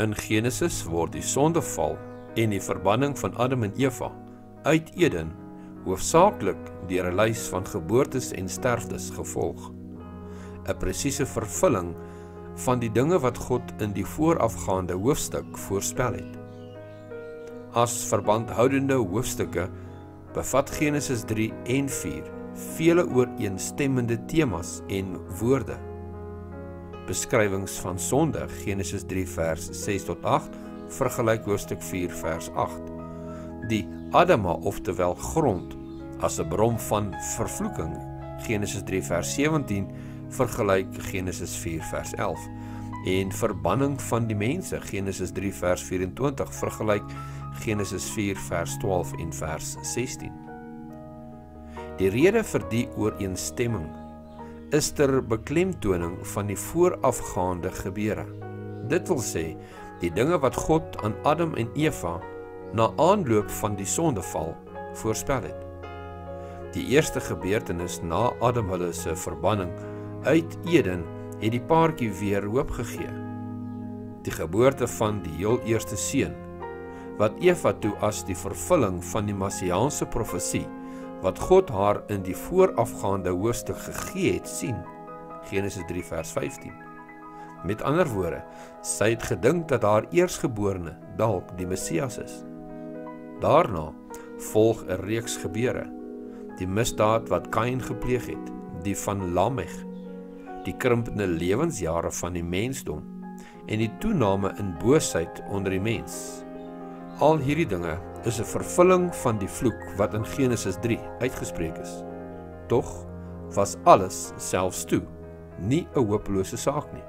In Genesis word die sondeval en die verbanning van Adam en Eva uit Eden hoofsaaklik deur 'n lys van geboortes en sterftes gevolg. 'n Presiese vervulling van die dinge wat God in die voorafgaande hoofstuk voorspel het. As verbandhoudende hoofstukke bevat Genesis 3 en 4 vele ooreenstemmende temas en woorde beskrywings van sonde, Genesis 3 vers 6 tot 8 vergelyk hoofstuk 4 vers 8. Die Adama, oftewel grond, as 'n bron van vervloeking, Genesis 3 vers 17 vergelyk Genesis 4 vers 11. En verbanning van die mense, Genesis 3 vers 24 vergelyk Genesis 4 vers 12 en vers 16. Die rede vir die ooreenstemming is ter beklemtoning van die voorafgaande gebeure. Dit wil sê die dinge wat God aan Adam en Eva na aanloop van die sondeval voorspel het. Die eerste gebeurtenis na Adam hulle se verbanning uit Eden het die paartjie weer hoop gegee. Die geboorte van die heel eerste seun wat Eva toe as die vervulling van die messiaanse profesie wat God haar in die voorafgaande hoofstuk gegee het sien. Genesis 3 vers 15. Met ander woorde, sy het gedink dat haar eersgeborene dalk die Messias is. Daarna volg 'n reeks gebeure. Die misdaad wat Kain gepleeg het, die van Lameg, die krimpende lewensjare van die mensdom en die toename in boosheid onder die mens. Al hierdie dinge is 'n vervulling van die vloek wat in Genesis 3 uitgespreek is. Tog was alles selfs toe nie 'n hopelose saak nie.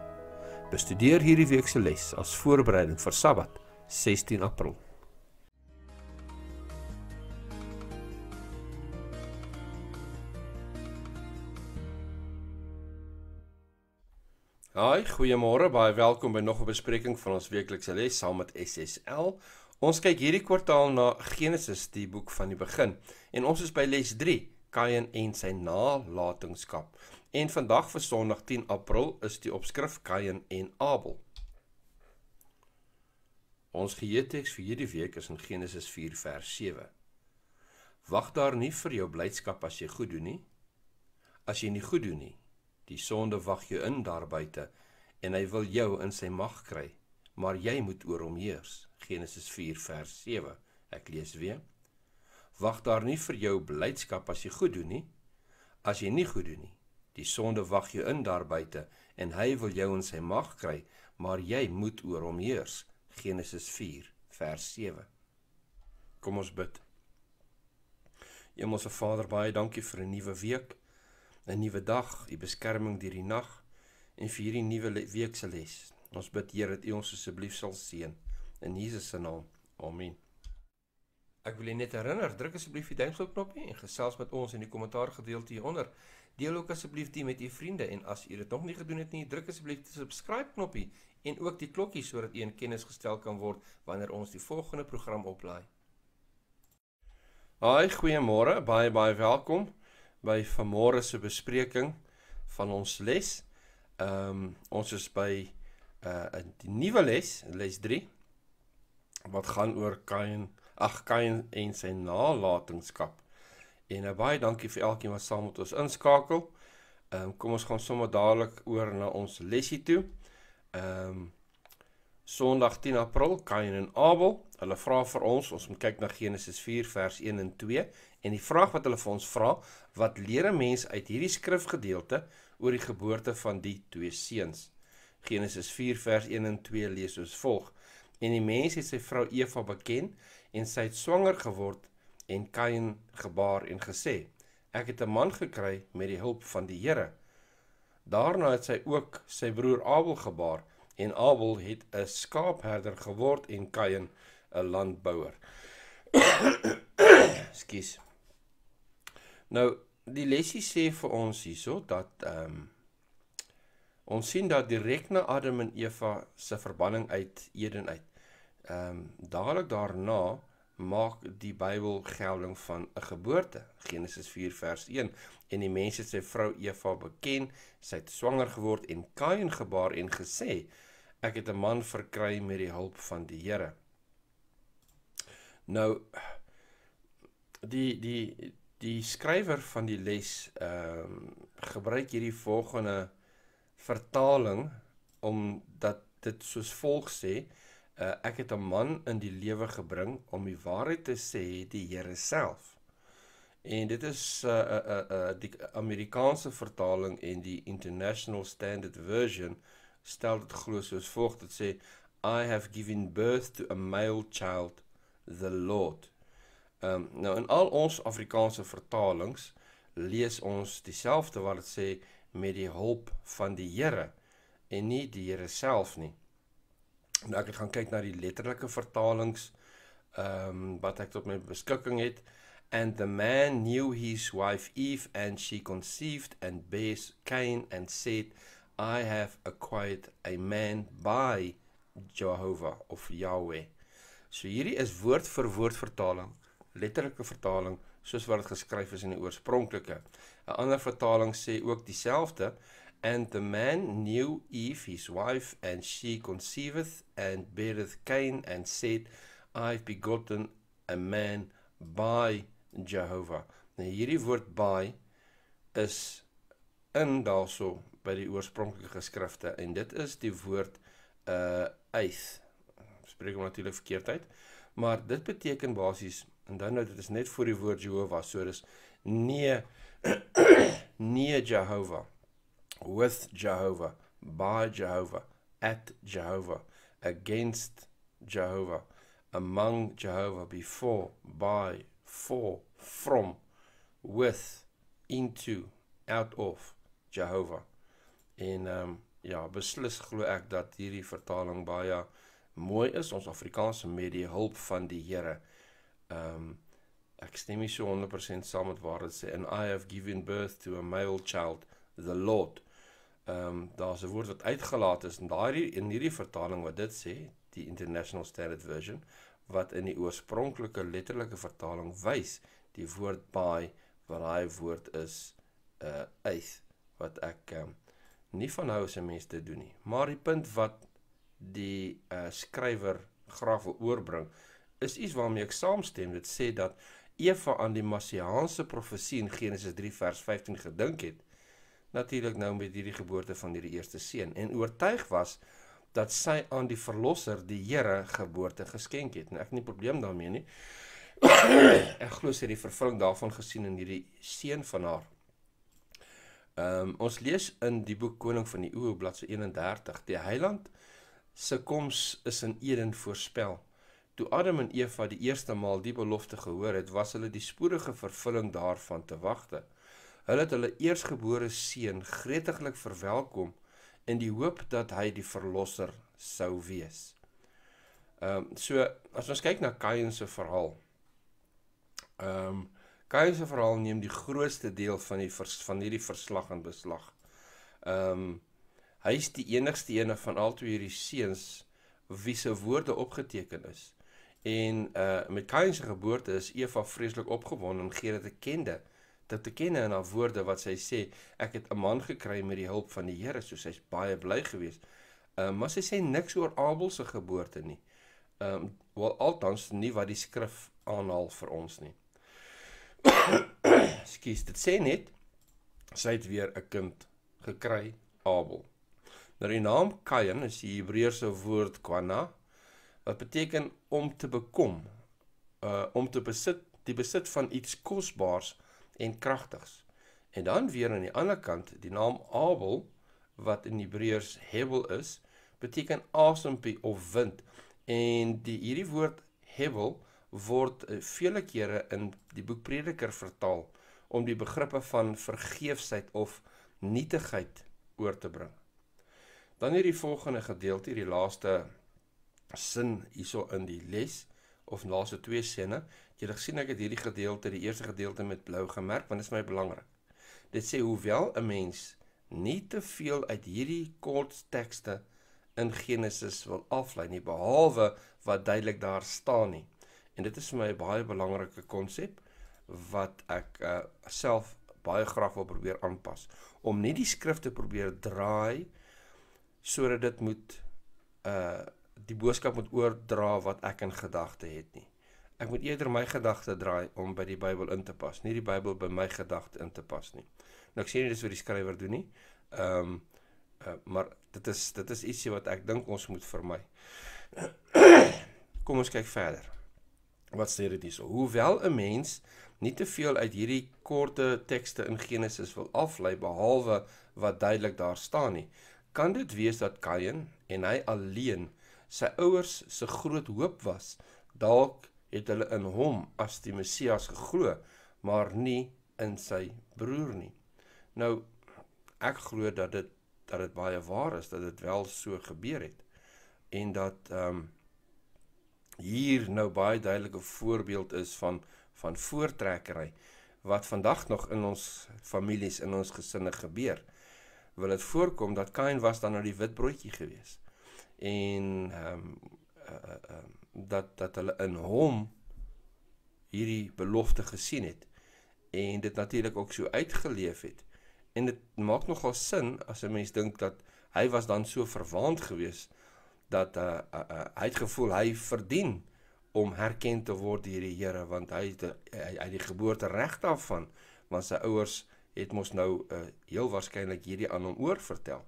Bestudeer hierdie week se les as voorbereiding vir Sabbat, 16 April. Haai, goeiemôre, baie welkom by nog 'n bespreking van ons weeklikse les saam met SSL. Ons kyk hierdie kwartaal na Genesis, die boek van die begin, en ons is by les 3, Kain en sy nalatenskap. En vandag vir Sondag 10 April is die opskrif Kain en Abel. Ons geheeteks vir hierdie week is in Genesis 4 vers 7. Wag daar nie vir jou blydskap as jy goed doen nie. As jy nie goed doen nie, die sonde wag jou in daar buite en hy wil jou in sy mag kry, maar jy moet oor hom heers. Genesis 4 vers 7. Ek lees weer. Wag daar nie vir jou blydskap as jy goed doen nie. As jy nie goed doen nie, die sonde wag jou in daar buite en hy wil jou in sy mag kry, maar jy moet oor hom heers. Genesis 4 vers 7. Kom ons bid. Hemelse Vader, baie dankie vir 'n nuwe week, 'n nuwe dag, u die beskerming deur die nag en vir hierdie nuwe week se les. Ons bid Here dat U ons asseblief sal seën In Jesus se naam. Amen. Ek wil net herinner, druk asseblief die duimpie knoppie en gesels met ons in die kommentaar gedeelte hieronder. Deel ook asseblief dit met u vriende en as u dit nog nie gedoen het nie, druk asseblief die subscribe knoppie en ook die klokkie sodat u in kennis gestel kan word wanneer ons die volgende program oplaai. Haai, goeiemôre. Baie baie welkom by vanmôre se bespreking van ons les. Ehm um, ons is by 'n uh, nuwe les, les 3 wat gaan oor Kain, ag Kain en sy nalatenskap. En baie dankie vir elkeen wat saam met ons inskakel. Ehm um, kom ons gaan sommer dadelik oor na ons lesie toe. Ehm um, Sondag 10 April, Kain en Abel. Hulle vra vir ons, ons moet kyk na Genesis 4 vers 1 en 2 en die vraag wat hulle vir ons vra, wat leer 'n mens uit hierdie skrifgedeelte oor die geboorte van die twee seuns? Genesis 4 vers 1 en 2 lees soos volg: En die mens het sy vrou Eva beken en sy het swanger geword en Kain gebaar en gesê: Ek het 'n man gekry met die hulp van die Here. Daarna het sy ook sy broer Abel gebaar en Abel het 'n skaapherder geword en Kain 'n landbouer. Ekskuus. Nou die lesie sê vir ons hierso dat ehm um, Ons sien dat direk na Adam en Eva se verbanning uit Eden uit. Ehm um, dadelik daarna maak die Bybel gelding van 'n geboorte. Genesis 4 vers 1 en die mens het sy vrou Eva beken, sy het swanger geword en Kain gebaar en gesê ek het 'n man verkry met die hulp van die Here. Nou die die die skrywer van die les ehm um, gebruik hierdie volgende vertaling omdat dit soos volg sê uh, ek het 'n man in die lewe gebring om die waarheid te sê die Here self en dit is 'n uh, eh, 'n uh, eh, uh, uh, die Amerikaanse vertaling en die International Standard Version stel dit glo soos volg dit sê I have given birth to a male child the Lord um, nou in al ons Afrikaanse vertalings lees ons dieselfde wat dit sê met die hulp van die Here en nie die Here self nie. Nou ek het gaan kyk na die letterlike vertalings ehm um, wat ek tot my beskikking het and the man knew his wife Eve and she conceived and bare Cain and said I have acquired a man by Jehovah of Yahweh. So hierdie is woord vir woord vertaling, letterlike vertaling soos wat dit geskryf is in die oorspronklike. 'n Ander vertaling sê ook dieselfde and the man knew Eve his wife and she conceived and bare Cain and said I've begotten a man by Jehovah. Nou hierdie woord by is in daarso by die oorspronklike geskrifte en dit is die woord uh eis. Spreek hom natuurlik verkeerd uit, maar dit beteken basies En dan dat dit is net voor die woord Jehovah, so dis nee nee Jehovah. With Jehovah, by Jehovah, at Jehovah, against Jehovah, among Jehovah, before, by, for, from, with, into, out of Jehovah. En ehm um, ja, beslis glo ek dat hierdie vertaling baie mooi is. Ons Afrikaanse met die hulp van die Here. Um ek stem nie so 100% saam met waar dit sê in I have given birth to a male child the Lord. Um daar's 'n woord wat uitgelaat is in daardie in hierdie vertaling wat dit sê, die International Standard Version wat in die oorspronklike letterlike vertaling wys die woord by wat daai woord is 'n uh, eh, eis wat ek um, nie van hou as 'n mens dit doen nie maar die punt wat die uh, skrywer graag wil oorbring is iets waarmee ek saamstem. Dit sê dat Eva aan die messiaanse profesie in Genesis 3 vers 15 gedink het natuurlik nou met hierdie geboorte van hierdie eerste seun en oortuig was dat sy aan die verlosser die Here geboorte geskenk het. Nou ek het nie probleem daarmee nie. ek glo sy het die vervulling daarvan gesien in hierdie seun van haar. Ehm um, ons lees in die boek Koning van die Oeu bladsy 31 die heiland se koms is in Eden voorspel. Toe Adam en Eva die eerste maal die belofte gehoor het, was hulle die spoedige vervulling daarvan te wagte. Hulle het hulle eersgebore seun gretiglik verwelkom in die hoop dat hy die verlosser sou wees. Ehm um, so as ons kyk na Kain se verhaal. Ehm um, Kain se verhaal neem die grootste deel van die vers, van hierdie verslag in beslag. Ehm um, hy is die enigste een van al twee hierdie seuns wie se woorde opgeteken is. En uh met Kain se geboorte is Eva vreeslik opgewonde en gee dit te kende. Dit te kenne in haar woorde wat sy sê, ek het 'n man gekry met die hulp van die Here, so sy's baie bly geweest. Ehm uh, maar sy sê niks oor Abel se geboorte nie. Ehm um, wel althans nie wat die skrif aanhaal vir ons nie. Skus, dit sê net sy het weer 'n kind gekry, Abel. Nou die naam Kain is die Hebreëse woord kwana wat beteken om te bekom uh om te besit die besit van iets kosbaars en kragtigs en dan weer aan die ander kant die naam Abel wat in Hebreërs Hebel is beteken asempie of wind en die hierdie woord Hebel word uh, vele kere in die boek Prediker vertaal om die begrippe van vergeefsheid of nietigheid oor te bring. Dan hierdie volgende gedeelte, hierdie laaste sin hierso in die les of laaste twee sinne. Jy het gesien ek het hierdie gedeelte, die eerste gedeelte met blou gemerk want dit is my belangrik. Dit sê hoewel 'n mens nie te veel uit hierdie kort tekste in Genesis wil aflei nie behalwe wat duidelik daar staan nie. En dit is vir my 'n baie belangrike konsep wat ek uh, self baie graag wil probeer aanpas om nie die skrifte probeer draai sodat dit moet uh die boodskap moet oordra wat ek in gedagte het nie. Ek moet eerder my gedagte draai om by die Bybel in te pas, nie die Bybel by my gedagte in te pas nie. Nou ek sê nie dis wat die skrywer doen nie. Ehm um, uh, maar dit is dit is ietsie wat ek dink ons moet vermy. Kom ons kyk verder. Wat sê dit hierso? Hoewel 'n mens nie te veel uit hierdie korte tekste in Genesis wil aflei behalwe wat duidelik daar staan nie, kan dit wees dat Kain en hy alleen sy ouers se groot hoop was. Dalk het hulle in hom as die Messias geglo, maar nie in sy broer nie. Nou ek glo dat dit dat dit baie waar is dat dit wel so gebeur het en dat ehm um, hier nou baie duidelike voorbeeld is van van voortrekkery wat vandag nog in ons families in ons gesinne gebeur. Wil dit voorkom dat Kain was dan nou die witbroodjie geweest en ehm um, uh, uh, dat dat hulle in hom hierdie belofte gesien het en dit natuurlik ook so uitgeleef het. En dit maak nogal sin as 'n mens dink dat hy was dan so verwaand geweest dat uh, uh, uh, hy het gevoel hy verdien om herken te word deur die Here want hy het uh, hy, hy die geboorte reg daarvan want sy ouers het mos nou uh, heel waarskynlik hierdie aan hom oor vertel.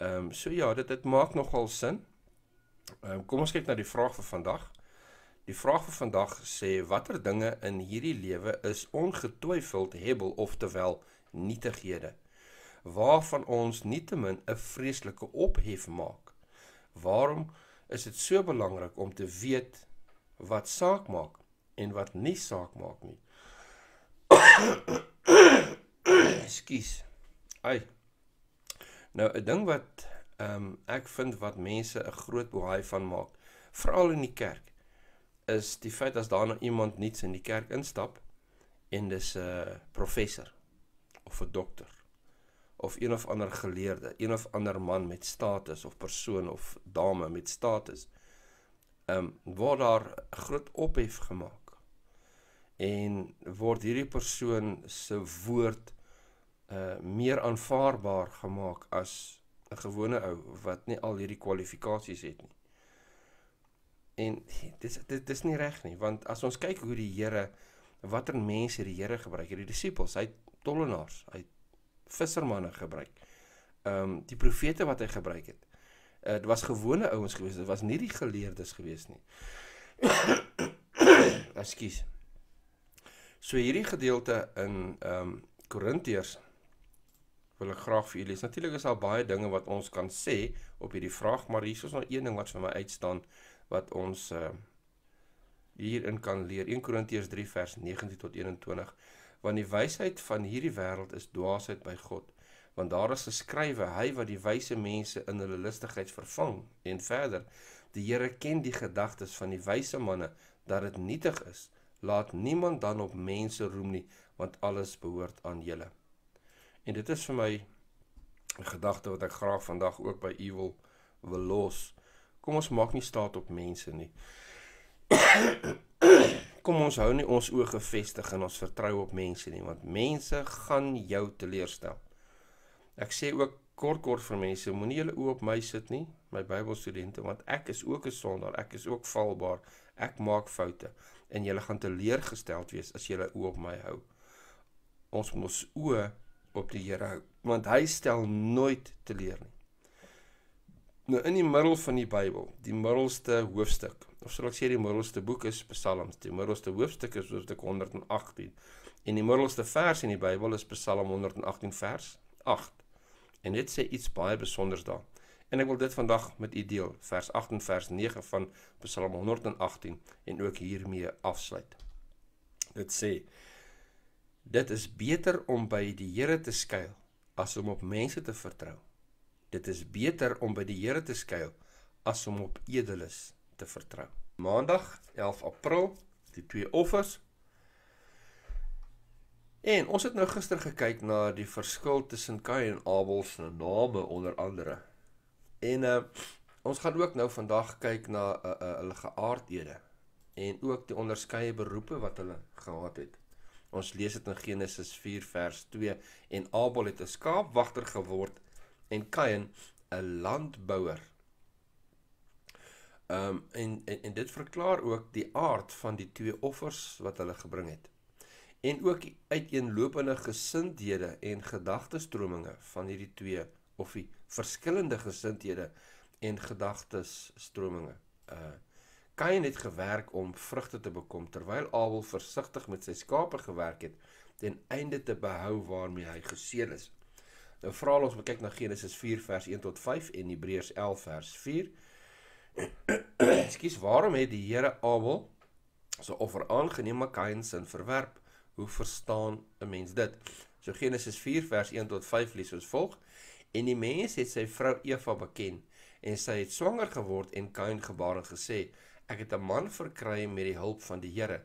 Ehm um, so ja, dit dit maak nogal sin. Ehm um, kom ons kyk na die vraag vir vandag. Die vraag vir vandag sê watter dinge in hierdie lewe is ongetwyfeld hebel oftewel nietighede waarvan ons nietemin 'n vreeslike ophef maak. Waarom is dit so belangrik om te weet wat saak maak en wat nie saak maak nie? Ekskuus. Ai. Nou 'n ding wat ehm um, ek vind wat mense 'n groot bohaai van maak, veral in die kerk, is die feit as daar nou iemand nuuts in die kerk instap en dis 'n uh, professor of 'n dokter of een of ander geleerde, een of ander man met status of persoon of dame met status. Ehm um, word daar groot ophef gemaak. En word hierdie persoon se woord Eh, meer aanvaarbaar gemaak as 'n gewone ou wat nie al hierdie kwalifikasies het nie. En dis dit is nie reg nie, want as ons kyk hoe die Here watter mense hierdie Here gebruik, hierdie disippels, hy tollenaars, hy vissermanne gebruik. Ehm um, die profete wat hy gebruik het. Uh, dit was gewone ouens gewees, dit was nie die geleerdes gewees nie. Ekskuus. So hierdie gedeelte in ehm um, Korintiërs wil ek graag vir julle lees. Natuurlik is daar baie dinge wat ons kan sê op hierdie vraag, maar hier is nog een ding wat vir my uitstaan wat ons uh, hierin kan leer. 1 Korintiërs 3 vers 19 tot 21. Want die wysheid van hierdie wêreld is dwaasheid by God, want daar is geskrywe: Hy wat die wyse mense in hulle listigheid vervang. En verder: Die Here ken die gedagtes van die wyse manne dat dit nietig is. Laat niemand dan op mense roem nie, want alles behoort aan julle. En dit is vir my 'n gedagte wat ek graag vandag ook by u wil wil los. Kom ons maak nie staat op mense nie. Kom ons hou nie ons oë gefestig en ons vertroue op mense nie, want mense gaan jou teleurstel. Ek sê ook kort kort vir mense, moenie julle oë op my sit nie, my Bybelstudente, want ek is ook 'n sondaar, ek is ook valbaar, ek maak foute en julle gaan teleurgesteld wees as julle oë op my hou. Ons moet ons oë op die Here hou, want hy stel nooit teleur nie. Nou in die middel van die Bybel, die middelste hoofstuk, of sal ek sê die middelste boek is Psalms, die middelste hoofstuk is hoofstuk 118 en die middelste vers in die Bybel is Psalm 118 vers 8. En dit sê iets baie besonders daar. En ek wil dit vandag met u deel, vers 8 en vers 9 van Psalm 118 en ook hiermee afsluit. Dit sê Dit is beter om by die Here te skuil as om op mense te vertrou. Dit is beter om by die Here te skuil as om op edeles te vertrou. Maandag 11 April, die twee offers. En ons het nou gister gekyk na die verskil tussen Kain en Abel se name onder andere. En uh, ons gaan ook nou vandag kyk na uh, uh, hulle geaardhede en ook die onderskeie beroepe wat hulle gehad het. Ons lees dit in Genesis 4 vers 2 en Abel het 'n skaapwagter geword en Kain 'n landbouer. Ehm um, en, en en dit verklaar ook die aard van die twee offers wat hulle gebring het. En ook uiteenlopende gesindhede en gedagtestrominge van hierdie twee of die verskillende gesindhede en gedagtesstrominge. Uh eh, Kain het gewerk om vrugte te bekom terwyl Abel versigtig met sy skape gewerk het ten einde te behou waarmee hy geseën is. Nou vra ons om kyk na Genesis 4 vers 1 tot 5 en Hebreërs 11 vers 4. Ekskuus, waarom het die Here Abel so offer aangeneem maar Kain sin verwerp? Hoe verstaan 'n mens dit? So Genesis 4 vers 1 tot 5 lees ons volg: En die mens het sy vrou Eva beken en sy het swanger geword en Kain gebaar en gesê: Ek het 'n man verkry met die hulp van die Here.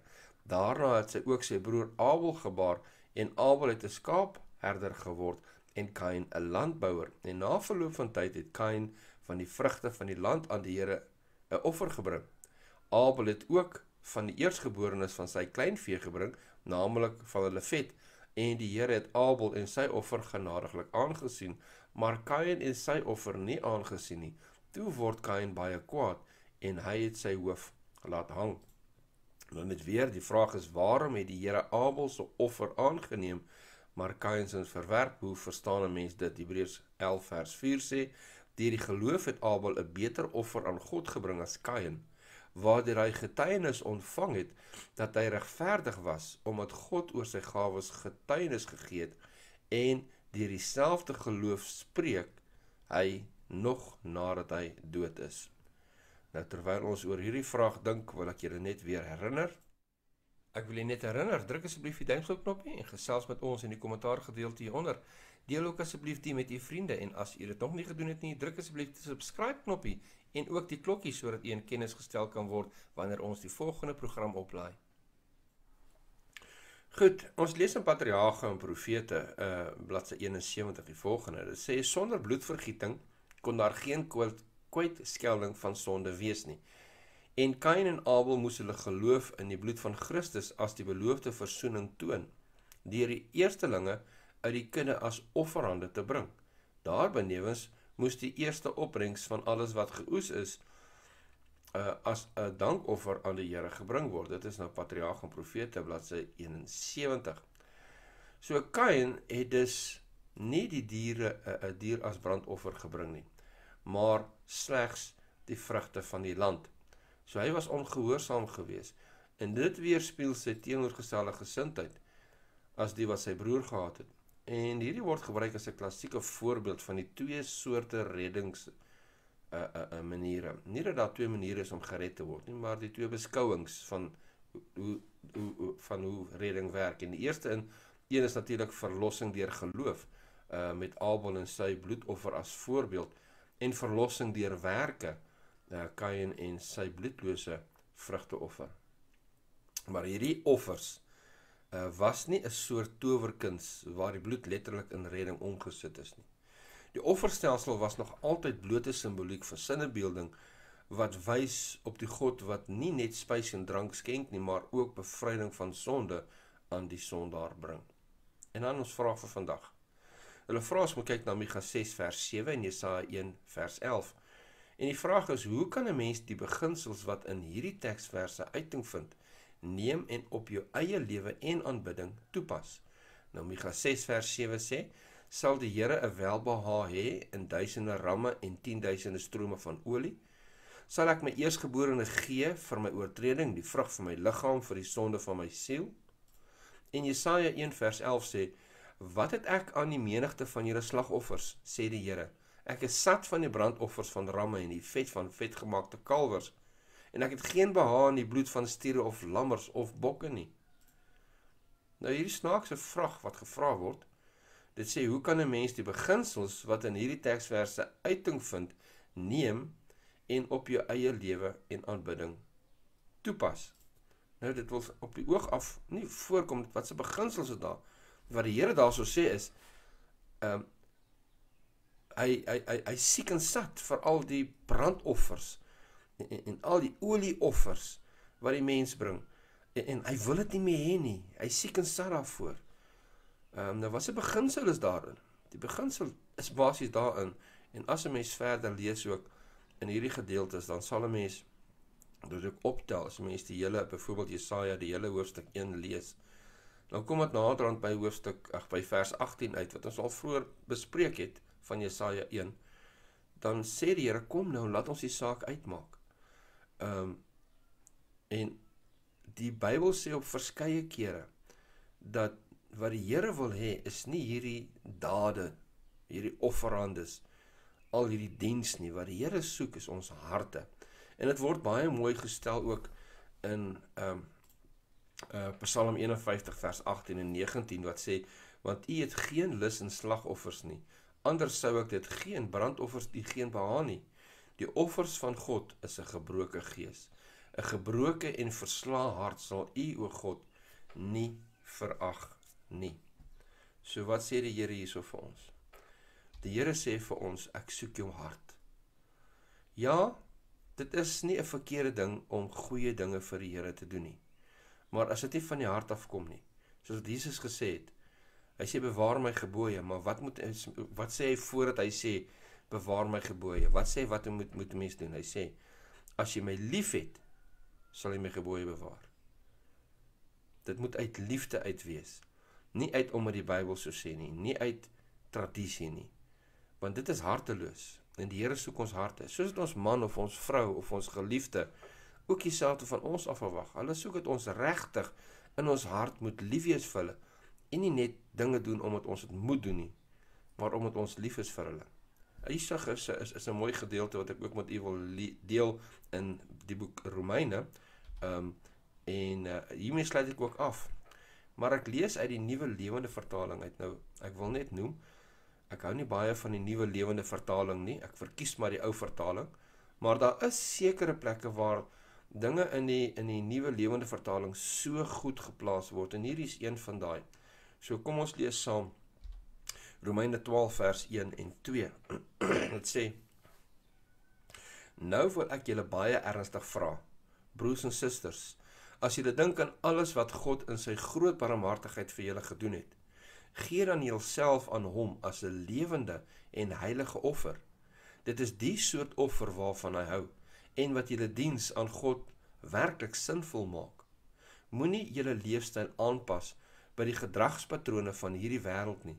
Daarna het sy ook sy broer Abel gebaar en Abel het 'n skaapherder geword en Kain 'n landbouer. En na verloop van tyd het Kain van die vrugte van die land aan die Here 'n offer gebring. Abel het ook van die eerstgeborenes van sy kleinvee gebring, naamlik van hulle vet, en die Here het Abel en sy offer genadiglik aangesien, maar Kain en sy offer nie aangesien nie. Toe word Kain baie kwaad en hy het sy hoof laat hang. Maar nou met weer die vraag is waarom het die Here Abel se offer aangeneem maar Kain se verwerp? Hoe verstaan 'n mens dit? Hebreërs 11 vers 4 sê: "Deur die geloof het Abel 'n beter offer aan God gebring as Kain, waardeur hy getuienis ontvang het dat hy regverdig was omdat God oor sy gawes getuienis gegee het en deur dieselfde geloof spreek hy nog nadat hy dood is." Nou terwyl ons oor hierdie vraag dink, wil ek julle net weer herinner. Ek wil julle net herinner, druk asseblief die duimpie knoppie en gesels met ons in die kommentaar gedeelte hieronder. Deel ook asseblief dit met u vriende en as u dit nog nie gedoen het nie, druk asseblief die subscribe knoppie en ook die klokkie sodat u in kennis gestel kan word wanneer ons die volgende program oplaai. Goed, ons lees in Patriarge en Profete, uh bladsy 71 die volgende. Dit sê sonder bloedvergieting kon daar geen kwytskelding van sonde wees nie. En Kain en Abel moes hulle geloof in die bloed van Christus as die beloofde verzoening toon deur die eerstelinge uit die kudde as offerande te bring. Daarbenewens moes die eerste opbrengs van alles wat geoes is uh, as 'n uh, dankoffer aan die Here gebring word. Dit is nou Patriarg en Profete bladsy 71. So Kain het dus nie die diere 'n uh, eh, eh, dier as brandoffer gebring nie, maar slegs die vrugte van die land. So hy was ongehoorsaam geweest en dit weerspieël sy teenoorgestelde gesindheid as die wat sy broer gehad het. En hierdie word gebruik as 'n klassieke voorbeeld van die twee soorte reddings uh uh, uh maniere. Nie dat daar twee maniere is om gered te word nie, maar die twee beskouings van hoe hoe, hoe van hoe redding werk. En die eerste in een is natuurlik verlossing deur geloof uh met Abel en sy bloedoffer as voorbeeld en verlossing deur werke uh, eh, Kain en sy bloedlose vrugte offer. Maar hierdie offers uh, was nie 'n soort towerkuns waar die bloed letterlik in redding omgesit is nie. Die offerstelsel was nog altyd blote simboliek vir sinnebeelding wat wys op die God wat nie net spys en drank skenk nie, maar ook bevryding van sonde aan die sondaar bring. En dan ons vraag vir vandag. Hulle vra as moet kyk na Mikha 6 vers 7 en Jesaja 1 vers 11. En die vraag is, hoe kan 'n mens die beginsels wat in hierdie teksverse uiting vind, neem en op jou eie lewe en aanbidding toepas? Nou Mikha 6 vers 7 sê, sal die Here 'n welbeha hê in duisende ramme en 10000e strome van olie? Sal ek my eersgeborene gee vir my oortreding, die vrug van my liggaam vir die sonde van my siel? En Jesaja 1 vers 11 sê Wat het ek aan die menigte van julle slagoffers, sê die Here? Ek is sat van die brandoffers van ramme en die vet van vetgemaakte kalwers. En ek het geen behag in die bloed van stiere of lammers of bokke nie. Nou hierdie snaakse vraag wat gevra word, dit sê hoe kan 'n mens die beginsels wat in hierdie teksverse uiting vind, neem en op jou eie lewe en aanbidding toepas? Nou dit wil op die oog af nie voorkom wat se beginsels is daar? wat die Here daarso sê is ehm um, hy hy hy hy siek en sat vir al die brandoffers en, en, en al die olieoffers wat die mens bring en, en hy wil dit nie meer hê nie hy siek en sat daarvoor ehm um, nou was 'n beginsel is daarin die beginsel is basies daarin en as 'n mens verder lees ook in hierdie gedeeltes dan sal 'n mens dus ek optel as mens die hele byvoorbeeld Jesaja die hele hoofstuk 1 lees Dan kom dit nader aan by hoofstuk ag by vers 18 uit wat ons al vroeër bespreek het van Jesaja 1. Dan sê die Here kom nou, laat ons die saak uitmaak. Ehm um, en die Bybel sê op verskeie kere dat wat die Here wil hê is nie hierdie dade, hierdie offerandes, al hierdie diens nie. Wat die Here soek is ons harte. En dit word baie mooi gestel ook in ehm um, uh, Psalm 51 vers 18 en 19 wat sê want u het geen lus in slagoffers nie. Anders sou ek dit geen brandoffers die geen behaal nie. Die offers van God is 'n gebroke gees. 'n Gebroke en versla hart sal u o God nie verag nie. So wat sê die Here hierso vir ons? Die Here sê vir ons ek soek jou hart. Ja, dit is nie 'n verkeerde ding om goeie dinge vir die Here te doen nie maar as dit nie van die hart af kom nie. Soos wat Jesus gesê het, hy sê bewaar my gebooie, maar wat moet wat sê hy voordat hy sê bewaar my gebooie? Wat sê wat moet moet mens doen? Hy sê as jy my liefhet, sal jy my gebooie bewaar. Dit moet uit liefde uit wees. Nie uit omdat die Bybel so sê nie, nie uit tradisie nie. Want dit is harteloos. En die Here soek ons harte. Soos dit ons man of ons vrou of ons geliefde ook dieselfde van ons af verwag. Hulle soek dat ons regtig in ons hart moet lief wees vir hulle en nie net dinge doen omdat ons dit moet doen nie, maar omdat ons lief is vir hulle. Jesus is is is 'n mooi gedeelte wat ek ook met u wil deel in die boek Romeine. Ehm um, en uh, hiermee sluit ek ook af. Maar ek lees uit die nuwe lewende vertaling uit nou. Ek wil net noem ek hou nie baie van die nuwe lewende vertaling nie. Ek verkies maar die ou vertaling. Maar daar is sekere plekke waar dinge in die in die nuwe lewende vertaling so goed geplaas word en hier is een van daai. So kom ons lees saam Romeine 12 vers 1 en 2. Dit sê Nou wil ek julle baie ernstig vra, broers en susters, as julle dink aan alles wat God in sy groot barmhartigheid vir julle gedoen het, gee dan jouself aan hom as 'n lewende en heilige offer. Dit is die soort offer waarvan hy hou en wat julle diens aan God werklik sinvol maak. Moenie julle leefstyl aanpas by die gedragspatrone van hierdie wêreld nie,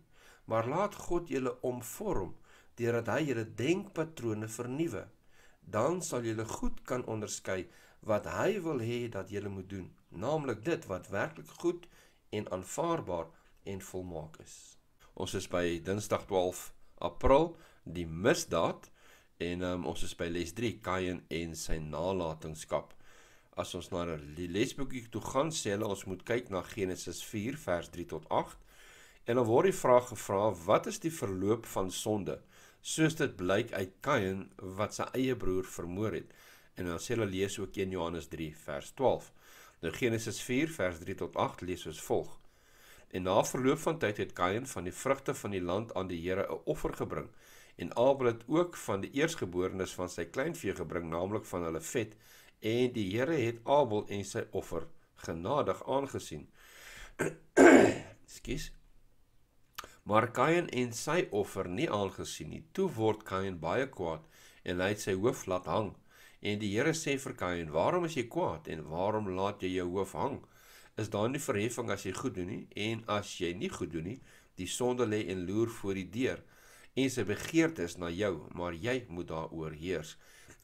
maar laat God julle omvorm deurdat hy julle denkpatrone vernuwe. Dan sal julle goed kan onderskei wat hy wil hê dat julle moet doen, naamlik dit wat werklik goed en aanvaarbaar en volmaak is. Ons is by Dinsdag 12 April, die misdaad En um, ons is by les 3, Kain en sy nalatenskap. As ons na die lesboekie toe gaan, sê hulle ons moet kyk na Genesis 4 vers 3 tot 8. En dan word die vraag gevra, wat is die verloop van sonde? Soos dit blyk uit Kain wat sy eie broer vermoor het. En dan sê hulle lees ook 1 Johannes 3 vers 12. Nou Genesis 4 vers 3 tot 8 lees soos volg. En na verloop van tyd het Kain van die vrugte van die land aan die Here 'n offer gebring en Abel het ook van die eersgeborenes van sy kleinvee gebring, naamlik van hulle vet, en die Here het Abel en sy offer genadig aangesien. Skus. Maar Kain en sy offer nie aangesien nie. Toe word Kain baie kwaad en hy het sy hoof laat hang. En die Here sê vir Kain: "Waarom is jy kwaad en waarom laat jy jou hoof hang? Is daar nie verheffing as jy goed doen nie en as jy nie goed doen nie, die sonde lê en loer voor die deur." en sy begeertes na jou, maar jy moet daaroor heers.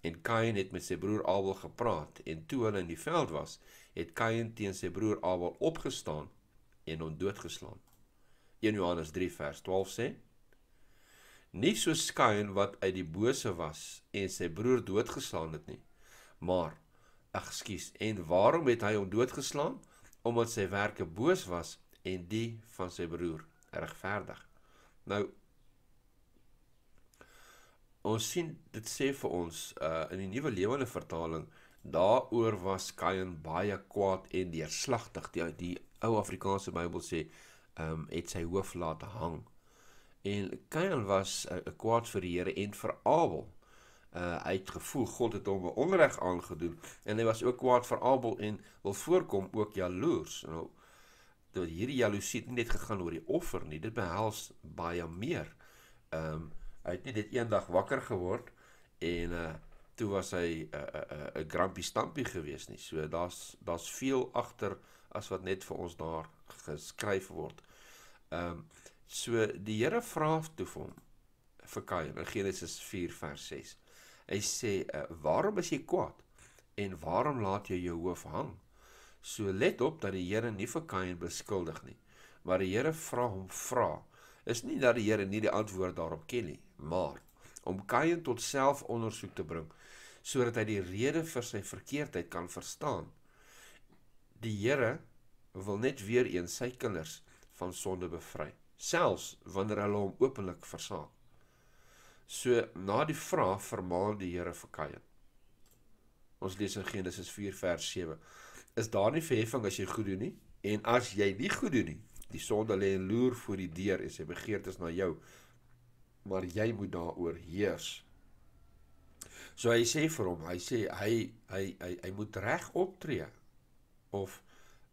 En Kain het met sy broer Abel gepraat en toe hulle in die veld was, het Kain teen sy broer Abel opgestaan en hom doodgeslaan. 1 Johannes 3 vers 12 sê: Nie so Kain wat uit die bose was en sy broer doodgeslaan het nie, maar ag skus, en waarom het hy hom doodgeslaan? Omdat sy werke boos was en die van sy broer regverdig. Nou ons sien dit sê vir ons uh, in die nuwe lewende vertaling daaroor was Kain baie kwaad en deurslagtig die, die ou Afrikaanse Bybel sê um, het sy hoof laat hang en Kain was 'n uh, kwaad vir die Here en vir Abel uh, hy het gevoel God het hom onreg aangedoen en hy was ook kwaad vir Abel en wil voorkom ook jaloers nou dat hierdie jaloesie net gegaan oor die offer nie dit behels baie meer ehm um, Hy het net eendag wakker geword en uh toe was hy 'n uh, 'n uh, uh, 'n grampie stampie gewees nie. So daar's daar's veel agter as wat net vir ons daar geskryf word. Ehm um, so die Here vra toe vir hom vir Kain in Genesis 4 vers 6. Hy sê, uh, "Waarom is jy kwaad en waarom laat jy jou hoof hang?" So let op dat die Here nie vir Kain beskuldig nie, maar die Here vra hom vra. Is nie dat die Here nie die antwoord daarop ken nie maar om Kain tot selfondersoek te bring sodat hy die rede vir sy verkeerdheid kan verstaan. Die Here wil net weer eens sy kinders van sonde bevry, selfs wanneer hulle hom openlik versaak. So na die vraag vermaal die Here vir Kain. Ons lees in Genesis 4 vers 7. Is daar nie verheffing as jy goed doen nie? En as jy nie goed doen nie, die sonde lê en loer voor die deur en sy begeertes na jou maar jy moet daaroor heers. So hy sê vir hom, hy sê hy hy hy hy moet reg optree of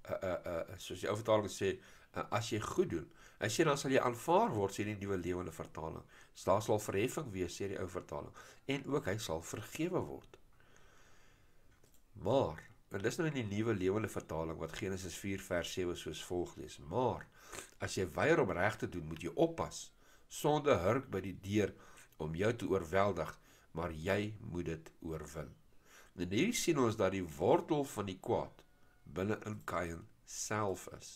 uh uh uh soos die ou vertaling sê, uh, as jy goed doen, hy sê dan sal jy aanvaar word sê die nuwe lewende vertaling. So daar sal verheffing wees sê die ou vertaling en ook hy sal vergewe word. Maar en dis nou in die nuwe lewende vertaling wat Genesis 4 vers 7 soos volg lees, maar as jy weier om reg te doen, moet jy oppas. Sonde hurk by die deur om jou te oorweldig, maar jy moet dit oorwin. En hier sien ons dat die wortel van die kwaad binne in Kain self is.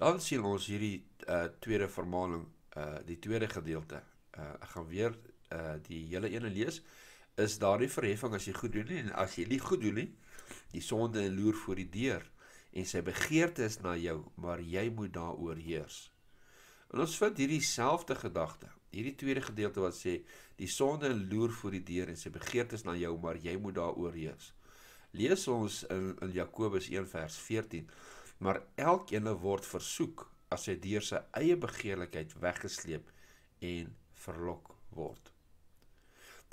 Dan sien ons hierdie uh, tweede vermaning, uh, die tweede gedeelte. Uh, ek gaan weer uh, die hele ene lees. Is daardie verheffing as jy goed doen nie, en as jy nie goed doen nie, die sonde loer voor die deur en sy begeerte is na jou, maar jy moet daaroor heers. En ons vind hierdie selfde gedagte, hierdie tweede gedeelte wat sê die sonde loer voor die deur en sy begeertes na jou, maar jy moet daaroor heers. Lees ons in, in Jakobus 1 vers 14, maar elkeen word versoek as hy deur sy eie begeerlikheid weggesleep en verlok word.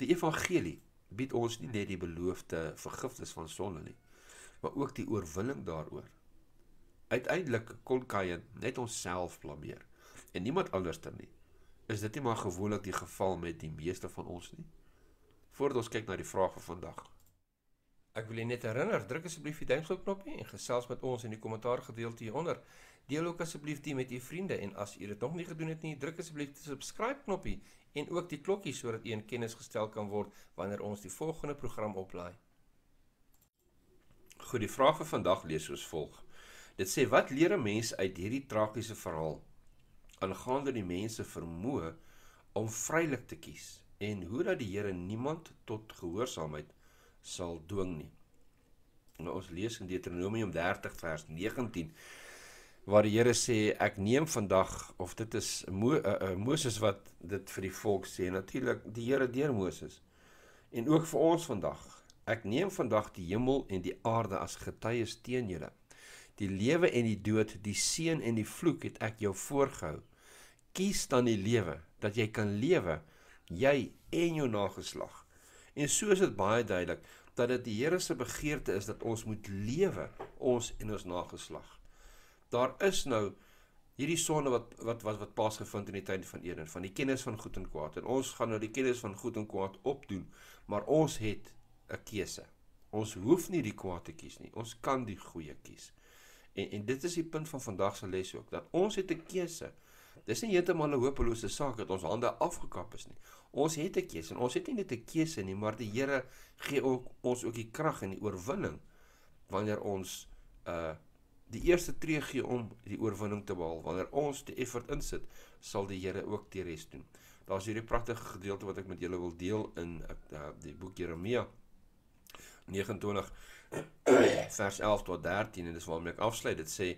Die evangelie bied ons nie net die beloofde vergifnis van sonde nie, maar ook die oorwinning daaroor. Uiteindelik kon Kain net homself blameer en niemand anders dan nie. Is dit nie maar gewoonlik die geval met die meeste van ons nie? Voordat ons kyk na die vrae vir vandag. Ek wil net herinner, druk asseblief die duimpie knoppie en gesels met ons in die kommentaar gedeelte hieronder. Deel ook asseblief dit met u vriende en as u dit nog nie gedoen het nie, druk asseblief die subscribe knoppie en ook die klokkie sodat u in kennis gestel kan word wanneer ons die volgende program oplaai. Goed, die vraag vir vandag lees soos volg. Dit sê wat leer 'n mens uit hierdie tragiese verhaal? aangaande die mense vermoë om vrylik te kies en hoe dat die Here niemand tot gehoorsaamheid sal dwing nie. Nou ons lees in Deuteronomium 30 vers 19 waar die Here sê ek neem vandag of dit is Mo, uh, uh, Moses wat dit vir die volk sê natuurlik die Here deur Moses en ook vir ons vandag ek neem vandag die hemel en die aarde as getuies teen julle. Die lewe en die dood, die seën en die vloek het ek jou voorgehou kies dan die lewe dat jy kan lewe jy en jou nageslag. En so is dit baie duidelik dat dit die Here se begeerte is dat ons moet lewe ons en ons nageslag. Daar is nou hierdie sonde wat wat wat wat pas gevind in die tyd van Eden van die kennis van goed en kwaad en ons gaan nou die kennis van goed en kwaad opdoen, maar ons het 'n keuse. Ons hoef nie die kwaad te kies nie. Ons kan die goeie kies. En en dit is die punt van vandag se les ook dat ons het 'n keuse. Dis nie heeltemal 'n hopelose saak dat ons hande afgekap is nie. Ons het 'n keuse en ons het nie net 'n keuse nie, maar die Here gee ook ons ook die krag en die oorwinning wanneer ons uh die eerste tree gee om die oorwinning te behaal. Wanneer ons die effort insit, sal die Here ook die res doen. Daar's hierdie pragtige gedeelte wat ek met julle wil deel in uh, die boek Jeremia 29 vers 11 tot 13 en dis waarmee ek afsluit. Dit sê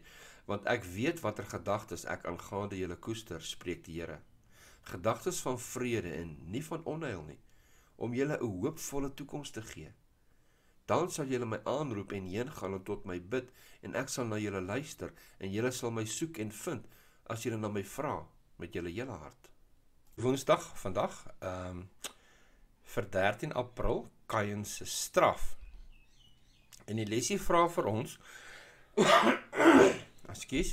want ek weet watter gedagtes ek aangaande julle koester, spreek die Here. Gedagtes van vrede en nie van onheil nie, om julle 'n hoopvolle toekoms te gee. Dan sal julle my aanroep en heengaan en tot my bid en ek sal na julle luister en julle sal my soek en vind as julle na my vra met julle hele hart. Woensdag vandag, ehm um, vir 13 April, Kain se straf. En die lesie vra vir ons Ekskuus.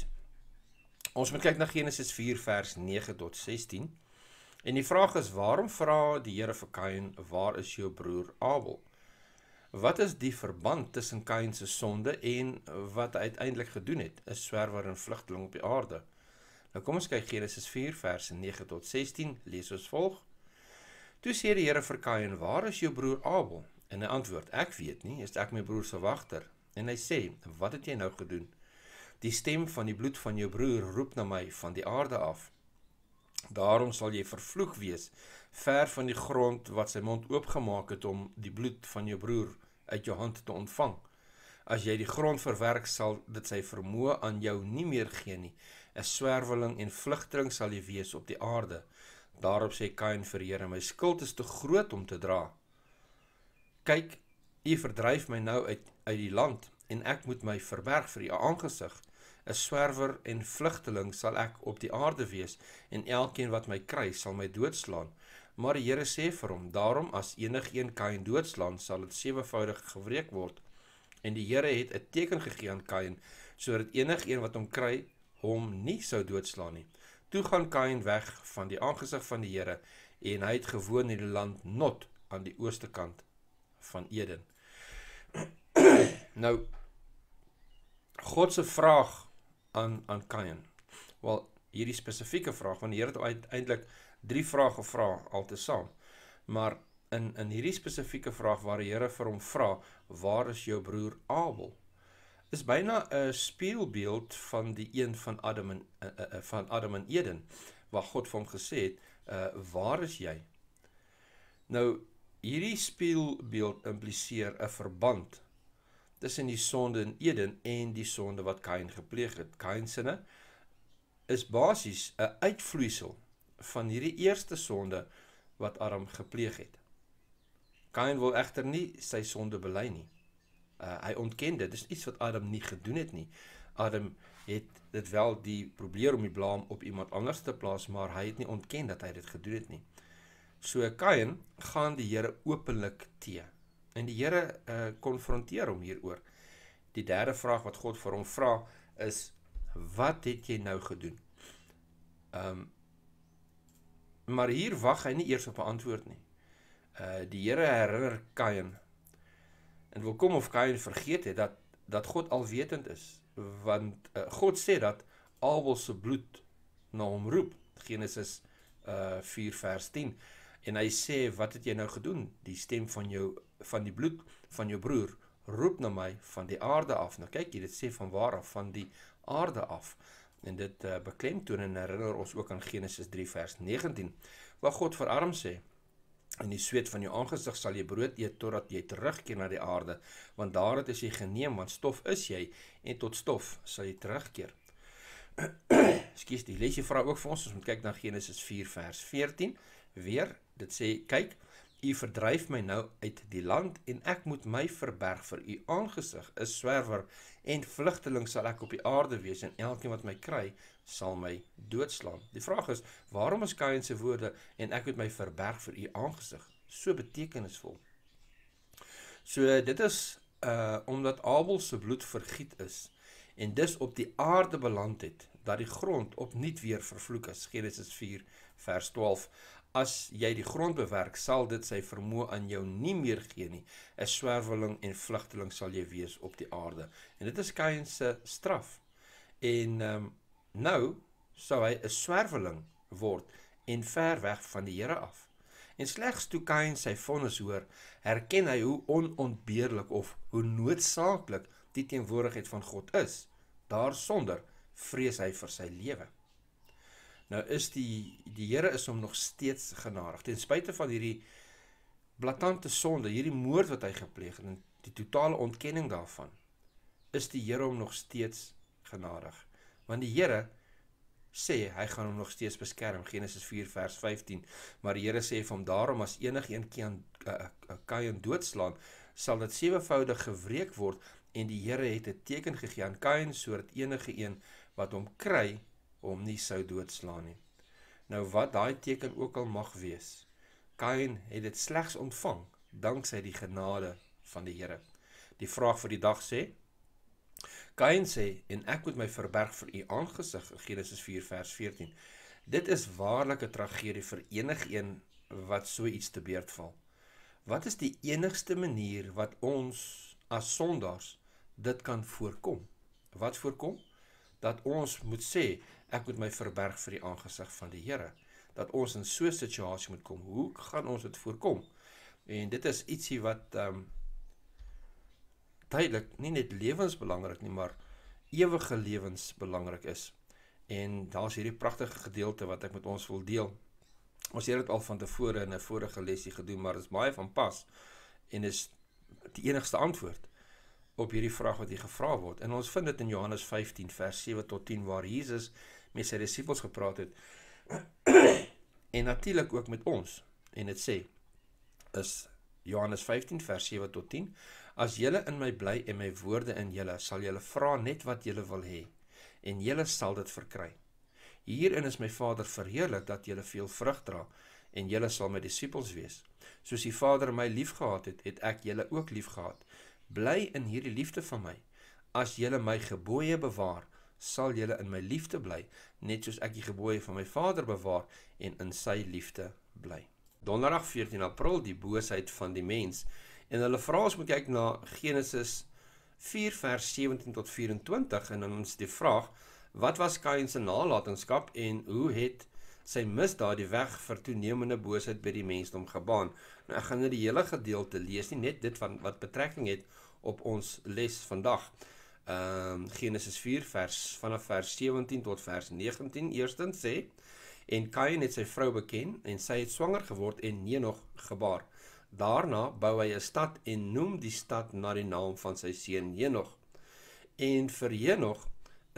Ons moet kyk na Genesis 4 vers 9 tot 16. En die vraag is: Waarom vra die Here vir Kain: "Waar is jou broer Abel?" Wat is die verband tussen Kain se sonde en wat hy uiteindelik gedoen het? 'n Swerwer en vlugteling op die aarde. Nou kom ons kyk Genesis 4 vers 9 tot 16. Lees ons volg. Toe sê die Here vir Kain: "Waar is jou broer Abel?" En hy antwoord: "Ek weet nie, is ek my broer se wagter?" En hy sê: "Wat het jy nou gedoen?" Die stem van die bloed van jou broer roep na my van die aarde af. Daarom sal jy vervloeg wees ver van die grond wat sy mond oopgemaak het om die bloed van jou broer uit jou hand te ontvang. As jy die grond verwerk sal dit sy vermoë aan jou nie meer gee nie. 'n Swerweling en vlugteling sal jy wees op die aarde. Daarop sê Kain vir Here: "My skuld is te groot om te dra. Kyk, U verdryf my nou uit uit die land en ek moet my verberg vir U aangesig." 'n swerwer en vlugteling sal ek op die aarde wees en elkeen wat my kry sal my doodslaan. Maar die Here sê vir hom: "Daarom as enigeen Kain doodslaan, sal dit sewevoudig gevreek word." En die Here het 'n teken gegee aan Kain sodat enigeen wat hom kry, hom nie sou doodslaan nie. Toe gaan Kain weg van die aangesig van die Here en hy het gewoon in die land Not aan die ooste kant van Eden. nou God se vraag aan aan Kain. Wel, hierdie spesifieke vraag want die Here het uiteindelik drie vrae gevra altesaam. Maar in in hierdie spesifieke vraag waar die Here vir hom vra, waar is jou broer Abel? Is byna 'n spieelbeeld van die een van Adam en uh, uh, van Adam en Eden waar God vir hom gesê het, uh, "Waar is jy?" Nou, hierdie spieelbeeld impliseer 'n verband tussen die sonde in Eden en die sonde wat Kain gepleeg het. Kain se sinne is basies 'n uitvloeisel van hierdie eerste sonde wat Adam gepleeg het. Kain wil egter nie sy sonde bely nie. Uh, hy ontken dit. Dis iets wat Adam nie gedoen het nie. Adam het dit wel die probeer om die blame op iemand anders te plaas, maar hy het nie ontken dat hy dit gedoen het nie. So Kain gaan die Here openlik teë. En die Here uh konfronteer hom hieroor. Die derde vraag wat God vir hom vra is wat het jy nou gedoen? Ehm um, maar hier wag hy nie eers op 'n antwoord nie. Uh die Here herinner Kain. En wil kom of Kain vergeet het dat dat God alwetend is, want uh, God sê dat Abel se bloed na hom roep. Genesis uh 4 vers 10. En hy sê, "Wat het jy nou gedoen? Die stem van jou van die bloed van jou broer roep na my van die aarde af. Nou kyk jy, dit sê van waar af, van die aarde af. En dit uh, beklemtoon en herinner ons ook aan Genesis 3 vers 19, waar God vir Adam sê: "In die sweet van jou aangesig sal jy brood eet totdat jy terugkeer na die aarde, want daar het jy geneem, want stof is jy en tot stof sal jy terugkeer." Skus, die lesjie vra ook vir ons, ons moet kyk na Genesis 4 vers 14 weer. Dit sê kyk U verdryf my nou uit die land en ek moet my verberg vir u aangesig. 'n Swerwer en vlugteling sal ek op die aarde wees en elkeen wat my kry, sal my doodslaan. Die vraag is, waarom is Kain se woorde en ek moet my verberg vir u aangesig so betekenisvol? So dit is uh omdat Abel se bloed vergiet is en dis op die aarde beland het dat die grond opnuut weer vervloek is. Genesis 4 vers 12 As jy die grond bewerk, sal dit sy vermoë aan jou nie meer gee nie. 'n Swerveling en vlugteling sal jy wees op die aarde. En dit is Kain se straf. En ehm um, nou sou hy 'n swerveling word en ver weg van die Here af. En slegs toe Kain sy vonnis hoor, herken hy hoe onontbeerlik of hoe noodsaaklik die teenwoordigheid van God is. Daarsonder vrees hy vir sy lewe. Nou is die die Here is hom nog steeds genadig. Ten spyte van hierdie blaatante sonde, hierdie moord wat hy gepleeg het en die totale ontkenning daarvan, is die Here hom nog steeds genadig. Want die Here sê hy gaan hom nog steeds beskerm Genesis 4 vers 15 maar die Here sê vir hom daarom as enigiemand kan eh, eh, Kain doodslaan sal dit sewevoudig gewreek word en die Here het 'n teken gegee aan Kain sodat enige een wat hom kry hom nie sou doodslaan nie. Nou wat daai teken ook al mag wees, Kain het dit slegs ontvang danksy die genade van die Here. Die vraag vir die dag sê: Kain sê en ek moet my verberg vir u aangesig in Genesis 4 vers 14. Dit is waarlik 'n tragedie vir enigiemand wat so iets te beurt val. Wat is die enigste manier wat ons as sondaars dit kan voorkom? Wat voorkom? Dat ons moet sê ek moet my verberg vir die aangesig van die Here dat ons in so 'n situasie moet kom hoe gaan ons dit voorkom en dit is ietsie wat ehm um, tydelik nie net lewensbelangrik nie maar ewige lewensbelangrik is en daar's hierdie pragtige gedeelte wat ek met ons wil deel ons het dit al van tevore in 'n vorige lesie gedoen maar dit is baie van pas en is die enigste antwoord op hierdie vraag wat hier gevra word. En ons vind dit in Johannes 15 vers 7 tot 10 waar Jesus met sy disippels gepraat het en natuurlik ook met ons en dit sê is Johannes 15 vers 7 tot 10 as julle in my bly en my woorde in julle sal julle vra net wat julle wil hê en julle sal dit verkry hierin is my Vader verheerlik dat julle veel vrug dra en julle sal my disippels wees soos die Vader my liefgehad het het ek julle ook liefgehad bly in hierdie liefde van my as julle my gebooie bewaar sal julle in my liefde bly, net soos ek die gebooie van my Vader bewaar en in sy liefde bly. Donderdag 14 April die boosheid van die mens. En hulle vra ons moet kyk na Genesis 4 vers 17 tot 24 en dan ons die vraag, wat was Kain se nalatenskap en hoe het sy misdaad die weg vir toenemende boosheid by die mensdom gebaan? Nou ek gaan net nou die hele gedeelte lees, nie net dit van wat betrekking het op ons les vandag um, Genesis 4 vers vanaf vers 17 tot vers 19 eerstens sê en Kain het sy vrou beken en sy het swanger geword en nie nog gebaar. Daarna bou hy 'n stad en noem die stad na die naam van sy seun Henog. En vir Henog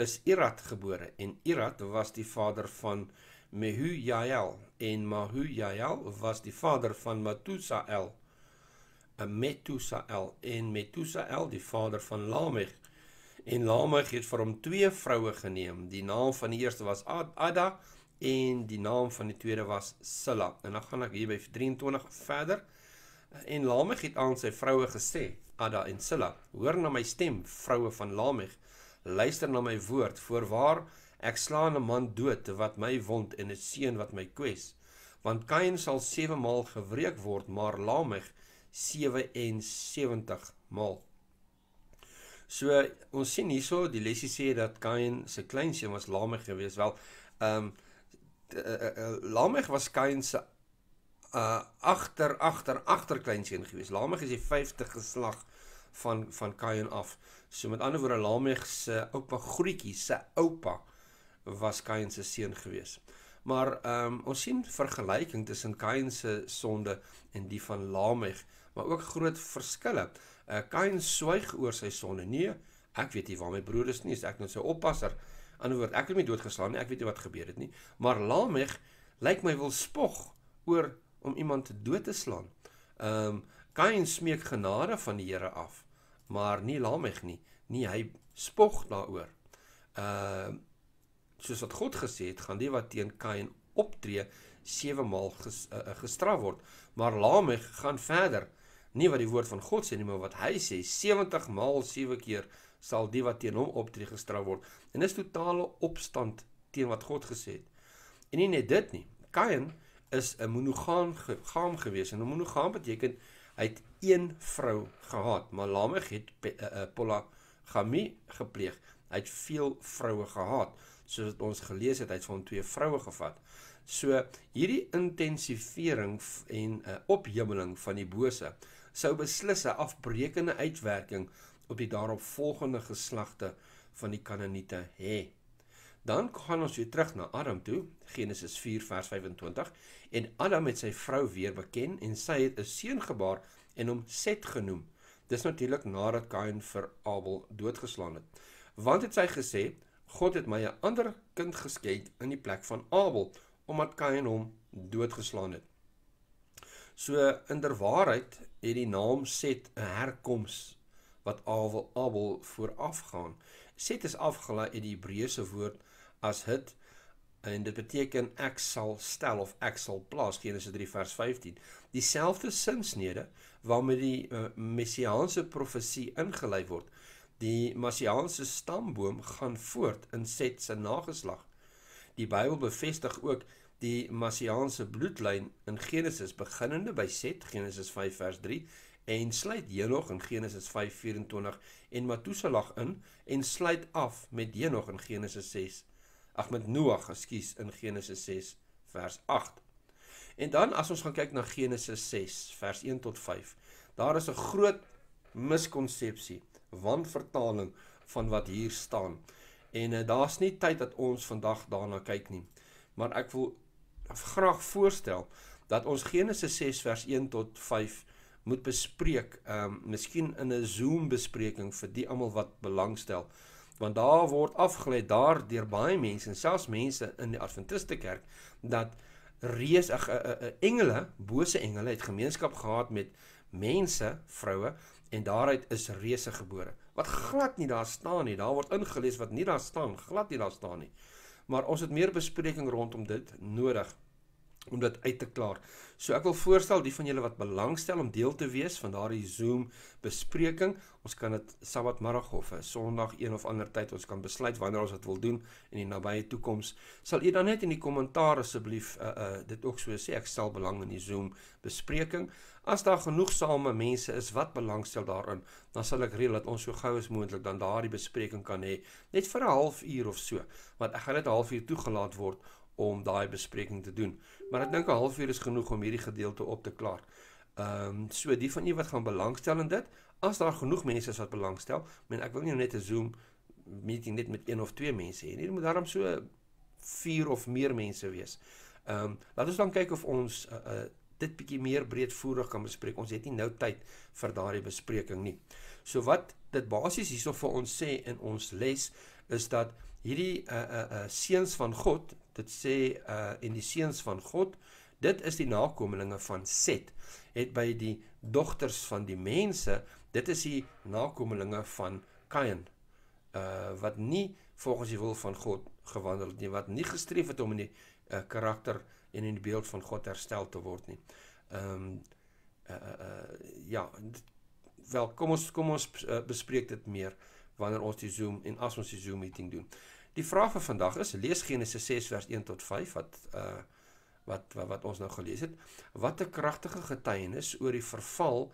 is Irad gebore en Irad was die vader van Mehujael en Mehujael was die vader van Matusael. Matusael en Matusael die vader van Lamech En Lamech het vir hom twee vroue geneem. Die naam van die eerste was Ada en die naam van die tweede was Silla. En dan gaan ek hier by 23 verder. En Lamech het aan sy vroue gesê, Ada en Silla, hoor na my stem, vroue van Lamech. Luister na my woord, voorwaar ek slaan 'n man dood wat my wond en 'n seun wat my kwes. Want Kain sal 7 maal gewreek word, maar Lamech 77 maal. So ons sien hierso die lesie sê dat Kain se kleinseun was Lamech geweest. Wel, ehm um, Lamech was Kain se uh agter agter agter kleinseun geweest. Lamech is die 50ste geslag van van Kain af. So met ander woorde Lamech se oupa grootjie se oupa was Kain se seun geweest. Maar ehm um, ons sien vergelyking tussen Kain se sonde en die van Lamech, maar ook groot verskille. Kain eh, swyg oor sy sonde. Nee, ek weet nie waar my broer is nie, is ek nou sy oppasser. Anderswoort, ek het hom nie doodgeslaan nie, ek weet nie wat gebeur het nie. Maar Lameg lyk my wil spog oor om iemand dood te slaan. Ehm um, Kain smeek genade van die Here af, maar nie Lameg nie. Nee, hy spog daaroor. Ehm uh, soos wat God gesê het, gaan die wat teen Kain optree sewe maal ges, uh, gestraf word, maar Lameg gaan verder nie wat die woord van God sê nie, maar wat hy sê 70 maal 7 keer sal die wat teen hom optree gestraf word. En dis totale opstand teen wat God gesê het. En nie net dit nie. Kain is 'n monogaam gaam gewees en 'n monogaam beteken hy het een vrou gehad, maar Lamech het eh, eh, polygamie gepleeg. Hy het veel vroue gehad, soos wat ons gelees het, hy het van twee vroue gevat. So hierdie intensivering en uh, eh, ophemeling van die bose sou beslis 'n afbreekende uitwerking op die daaropvolgende geslagte van die Kanaaniete hê. Dan gaan ons weer terug na Adam toe, Genesis 4 vers 25, en Adam het sy vrou weer beken en sy het 'n seun gebaar en hom Set genoem. Dis natuurlik nadat Kain vir Abel doodgeslaan het. Want het sy gesê, God het my 'n ander kind geskenk in die plek van Abel omdat Kain hom doodgeslaan het. So inderwaarheid het die naam Set 'n herkoms wat Abel Abel voorafgaan. Set is afgelei uit die Hebreëse woord as hit en dit beteken ek sal stel of ek sal plaas Genesis 3 vers 15. Dieselfde sinsnede waarmee die eh, messiaanse profesie ingelei word. Die messiaanse stamboom gaan voort in Set se nageslag. Die Bybel bevestig ook die messiaanse bloedlyn in Genesis beginnende by Set Genesis 5 vers 3 en sluit Henog in Genesis 5:24 en Matuselag in en sluit af met Henog in Genesis 6 ag met Noag ekskuus in Genesis 6 vers 8 en dan as ons gaan kyk na Genesis 6 vers 1 tot 5 daar is 'n groot miskonsepsie wanvertaling van wat hier staan en uh, eh, daar's nie tyd dat ons vandag daarna kyk nie Maar ek wil graag voorstel dat ons Genesis 6 vers 1 tot 5 moet bespreek, ehm um, miskien in 'n Zoom bespreking vir die almal wat belangstel, want daar word afgelet daar deur baie mense en selfs mense in die Adventiste kerk dat reus 'n eh, eh, eh, engele, bose engele het gemeenskap gehad met mense, vroue en daaruit is reuse gebore. Wat glad nie daar staan nie, daar word ingelees wat nie daar staan, glad nie daar staan nie. Maar ons het meer bespreking rondom dit nodig om dit uit te klaar. So ek wil voorstel die van julle wat belangstel om deel te wees van daardie Zoom bespreking, ons kan dit Saterdagmiddag of 'n eh, Sondag een of ander tyd ons kan besluit wanneer ons dit wil doen in die nabye toekoms. Sal u dan net in die kommentaar asseblief uh uh dit ook so sê ek stel belang in die Zoom bespreking. As daar genoegsame mense is wat belangstel daarin, dan sal ek reël dat ons so gou as moontlik dan daardie bespreking kan hê, net vir 'n halfuur of so, want ek gaan dit 'n halfuur toegelaat word om daai bespreking te doen maar ek dink 'n halfuur is genoeg om hierdie gedeelte op te klaar. Ehm um, so die van julle wat gaan belangstel in dit, as daar genoeg mense is wat belangstel, men ek wil nie net 'n Zoom meeting net met een of twee mense hê nie. Dit moet daarom so vier of meer mense wees. Ehm um, laat ons dan kyk of ons uh, uh, dit bietjie meer breedvoerig kan bespreek. Ons het nie nou tyd vir daardie bespreking nie. So wat dit basies hierso vir ons sê in ons les is dat hierdie uh uh uh seuns van God, dit sê uh en die seuns van God dit is die nakommelinge van Set het by die dogters van die mense dit is die nakommelinge van Kain uh wat nie volgens die wil van God gewandel het nie wat nie gestreef het om in die uh, karakter en in die beeld van God herstel te word nie. Ehm um, uh, uh uh ja wel kom ons kom ons uh, bespreek dit meer wanneer ons die Zoom en as ons die Zoom meeting doen. Die vraag vir vandag is: lees Genesis 6 vers 1 tot 5 wat uh wat wat, wat ons nou gelees het. Wat 'n kragtige getuienis oor die verval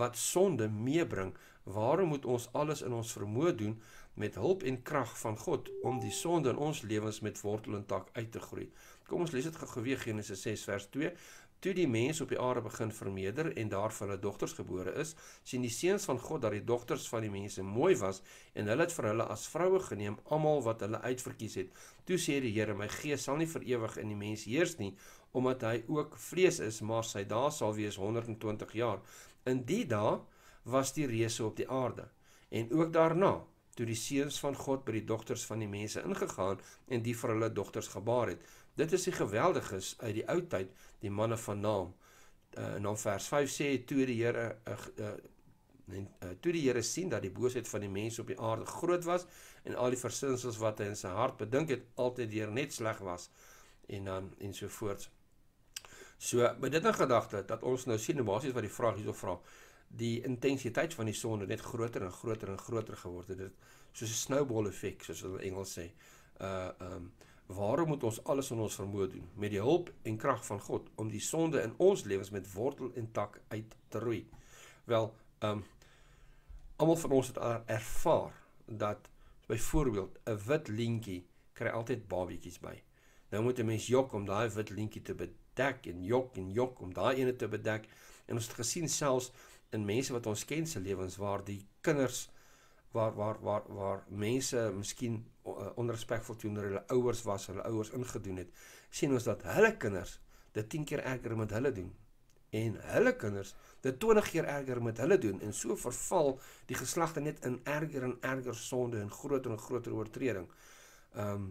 wat sonde meebring. Waarom moet ons alles in ons vermoë doen met hulp en krag van God om die sonde in ons lewens met wortel en tak uit te groei? Kom ons lees dit gou-gou weer Genesis 6 vers 2. Toe die mens op die aarde begin vermeerder en daar van hulle dogters gebore is, sien die seuns van God dat die dogters van die mense mooi was en hulle het vir hulle as vroue geneem almal wat hulle uitverkies het. Toe sê die Here, my gees sal nie vir ewig in die mens heers nie, omdat hy ook vlees is, maar sy dae sal wees 120 jaar. In die dae was die reëse op die aarde en ook daarna toe die seuns van God by die dogters van die mense ingegaan en die vir hulle dogters gebaar het Dit is die geweldiges uit die ou tyd, die manne van naam. Eh, in Hom vers 5 sê toe die Here eh, eh, 'n en toe die Here sien dat die boosheid van die mense op die aarde groot was en al die versinsels wat hy in sy hart bedink het altyd weer net sleg was en dan ensovoorts. So met dit in gedagte dat ons nou sien basies wat die vraag hierso vra, die intensiteit van die sonde net groter en groter en groter geword het. Dit soos 'n snowball effek soos hulle Engels sê. Uh um Waarom moet ons alles in ons vermoë doen met die hulp en krag van God om die sonde in ons lewens met wortel en tak uit te roei? Wel, ehm um, almal van ons het ervaar dat byvoorbeeld 'n wit lintjie kry altyd babietjies by. Nou moet 'n mens jok om daai wit lintjie te bedek en jok en jok om daai ene te bedek en ons het gesien selfs in mense wat ons ken se lewens waar die kinders waar waar waar waar mense miskien eh, onrespekvol teenoor hulle ouers was, hulle ouers ingedoen het, sien ons dat hulle kinders dit 10 keer erger met hulle doen en hulle kinders dit 20 keer erger met hulle doen en so verval die geslagte net in erger en erger sonde en groter en groter oortreding. Ehm um,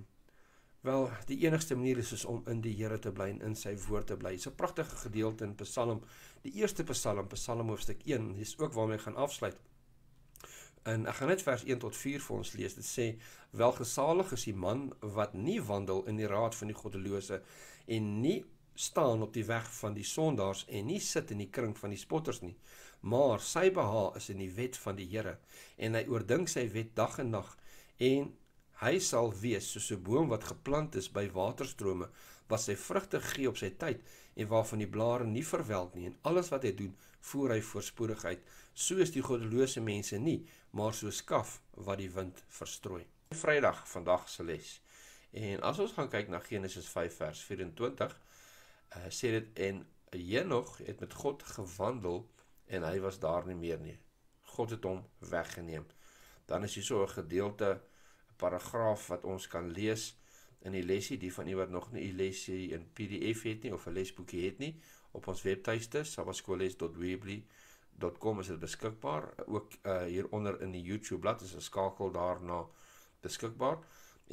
wel die enigste manier is, is om in die Here te bly en in sy woord te bly. Dis 'n pragtige gedeelte in Psalm, die eerste Psalm, Psalm hoofstuk 1. Dis ook waarmee gaan afsluit. En ek gaan net vers 1 tot 4 vir ons lees. Dit sê: Welgesalig is die man wat nie wandel in die raad van die goddelose en nie staan op die weg van die sondaars en nie sit in die kring van die spotters nie, maar sy behaag is in die wet van die Here en hy oordink sy wet dag en nag en hy sal wees soos 'n boom wat geplant is by waterstrome wat sy vrugte gee op sy tyd en waarvan die blare nie verwelk nie en alles wat hy doen voor hy voorspoedigheid, soos die goddelose mense nie, maar soos kaf wat die wind verstrooi. Vrydag vandag se les. En as ons gaan kyk na Genesis 5 vers 24, uh, eh, sê dit en Henog het met God gewandel en hy was daar nie meer nie. God het hom weggeneem. Dan is hier so 'n gedeelte, 'n paragraaf wat ons kan lees in die lesie, die van u wat nog nie u lesie in PDF het nie of 'n lesboekie het nie, op ons webtuiste sabaskoles.webly.com is dit beskikbaar ook uh, hieronder in die YouTube bladsy is 'n skakel daarna beskikbaar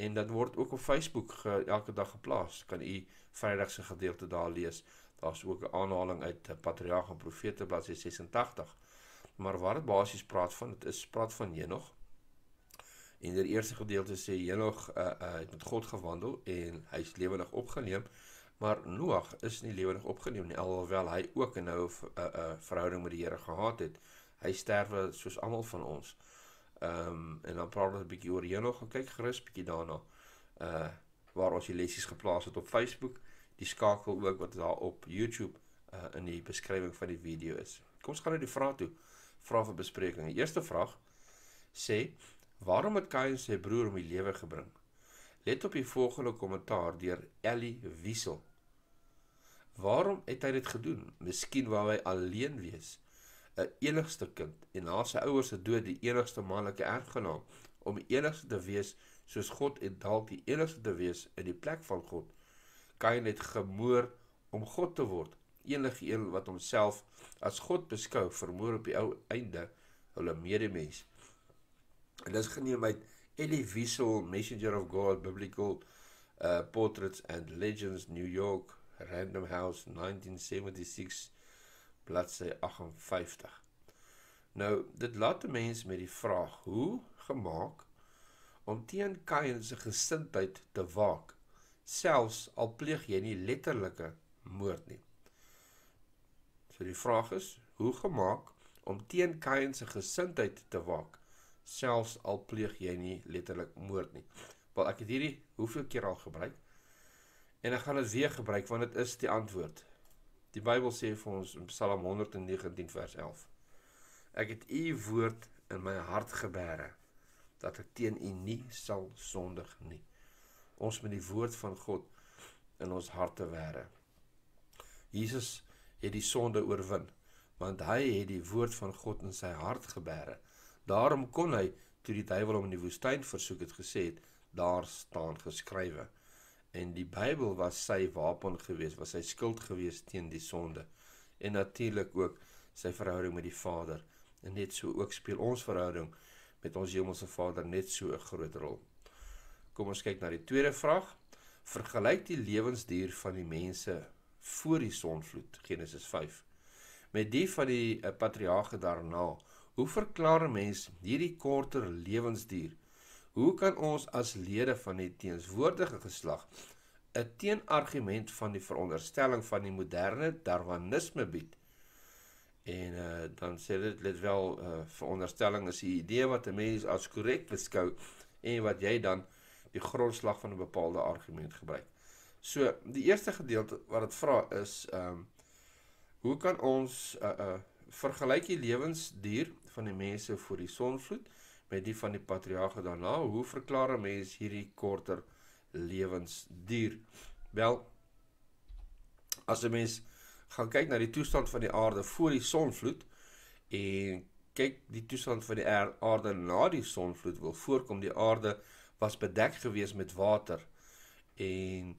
en dit word ook op Facebook ge, elke dag geplaas kan u Vrydag se gedeelte daar lees daar's ook 'n aanhaling uit Patriarge en Profete bladsy 86 maar waar dit basies praat van dit is praat van Henog In die eerste gedeelte sê Henog uh, uh, eh, eh, het met God gewandel en hy is lewendig opgeneem. Maar Noag is nie lewendig opgeneem nie alhoewel hy ook 'n nou 'n uh, eh, uh, eh, verhouding met die Here gehad het. Hy sterwe soos almal van ons. Ehm um, en dan praat ons 'n bietjie oor Henog en kyk gerus bietjie daarna. Uh waar ons die lessies geplaas het op Facebook, die skakel ook wat daar op YouTube uh, in die beskrywing van die video is. Kom ons gaan nou die vraag toe. Vraag vir bespreking. Die eerste vraag sê: "Waarom het Kain sy broer om die lewe gebring?" Let op die volgende kommentaar deur Ellie Wiesel. Waarom het hy dit gedoen? Miskien wou hy alleen wees, 'n enigste kind en na sy ouers se dood die enigste manlike erfgenaam om enigste te wees soos God en dalk die enigste te wees in die plek van God. Kain het gemoor om God te word. Enige een wat homself as God beskou, vermoor op die ou einde hulle medemens. En dis geneem uit Elie Wiesel, Messenger of God, Biblical uh, Portraits and Legends, New York, Random House, 1976, bladsy 58. Nou, dit laat die mens met die vraag: hoe gemaak om teen Kain se gesindheid te waak, selfs al pleeg jy nie letterlike moord nie? So die vraag is: hoe gemaak om teen Kain se gesindheid te waak? selfs al pleeg jy nie letterlik moord nie. Wel ek het hierdie hoeveel keer al gebruik en ek gaan dit weer gebruik want dit is die antwoord. Die Bybel sê vir ons in Psalm 119 vers 11. Ek het u woord in my hart gebere dat ek teen u nie sal sondig nie. Ons met die woord van God in ons harte ware. Jesus het die sonde oorwin want hy het die woord van God in sy hart gebere. Daarom kon hy toe die duiwel hom in die woestyn versoek het gesê het, daar staan geskrywe. En die Bybel was sy wapen geweest, was sy skild geweest teen die sonde en natuurlik ook sy verhouding met die Vader. En net so ook speel ons verhouding met ons hemelse Vader net so 'n groot rol. Kom ons kyk na die tweede vraag. Vergelyk die lewensduur van die mense voor die sonvloed Genesis 5 met die van die eh, patriarge daarna Hoe verklaar 'n mens hierdie korter lewensduur? Hoe kan ons as lede van die teenswoordige geslag 'n teenargument van die veronderstelling van die moderne darwinisme bied? En uh, dan sê dit let wel uh, veronderstelling is 'n idee wat 'n mens as korrek beskou en wat jy dan die grondslag van 'n bepaalde argument gebruik. So, die eerste gedeelte wat dit vra is ehm um, hoe kan ons 'n uh, eh, uh, vergelyk die lewensduur van die mense voor die sonvloed met die van die patriarge daarna. Hoe verklaar 'n mens hierdie korter lewensduur? Wel, as 'n mens gaan kyk na die toestand van die aarde voor die sonvloed en kyk die toestand van die aarde na die sonvloed, wil voorkom die aarde was bedek gewees met water en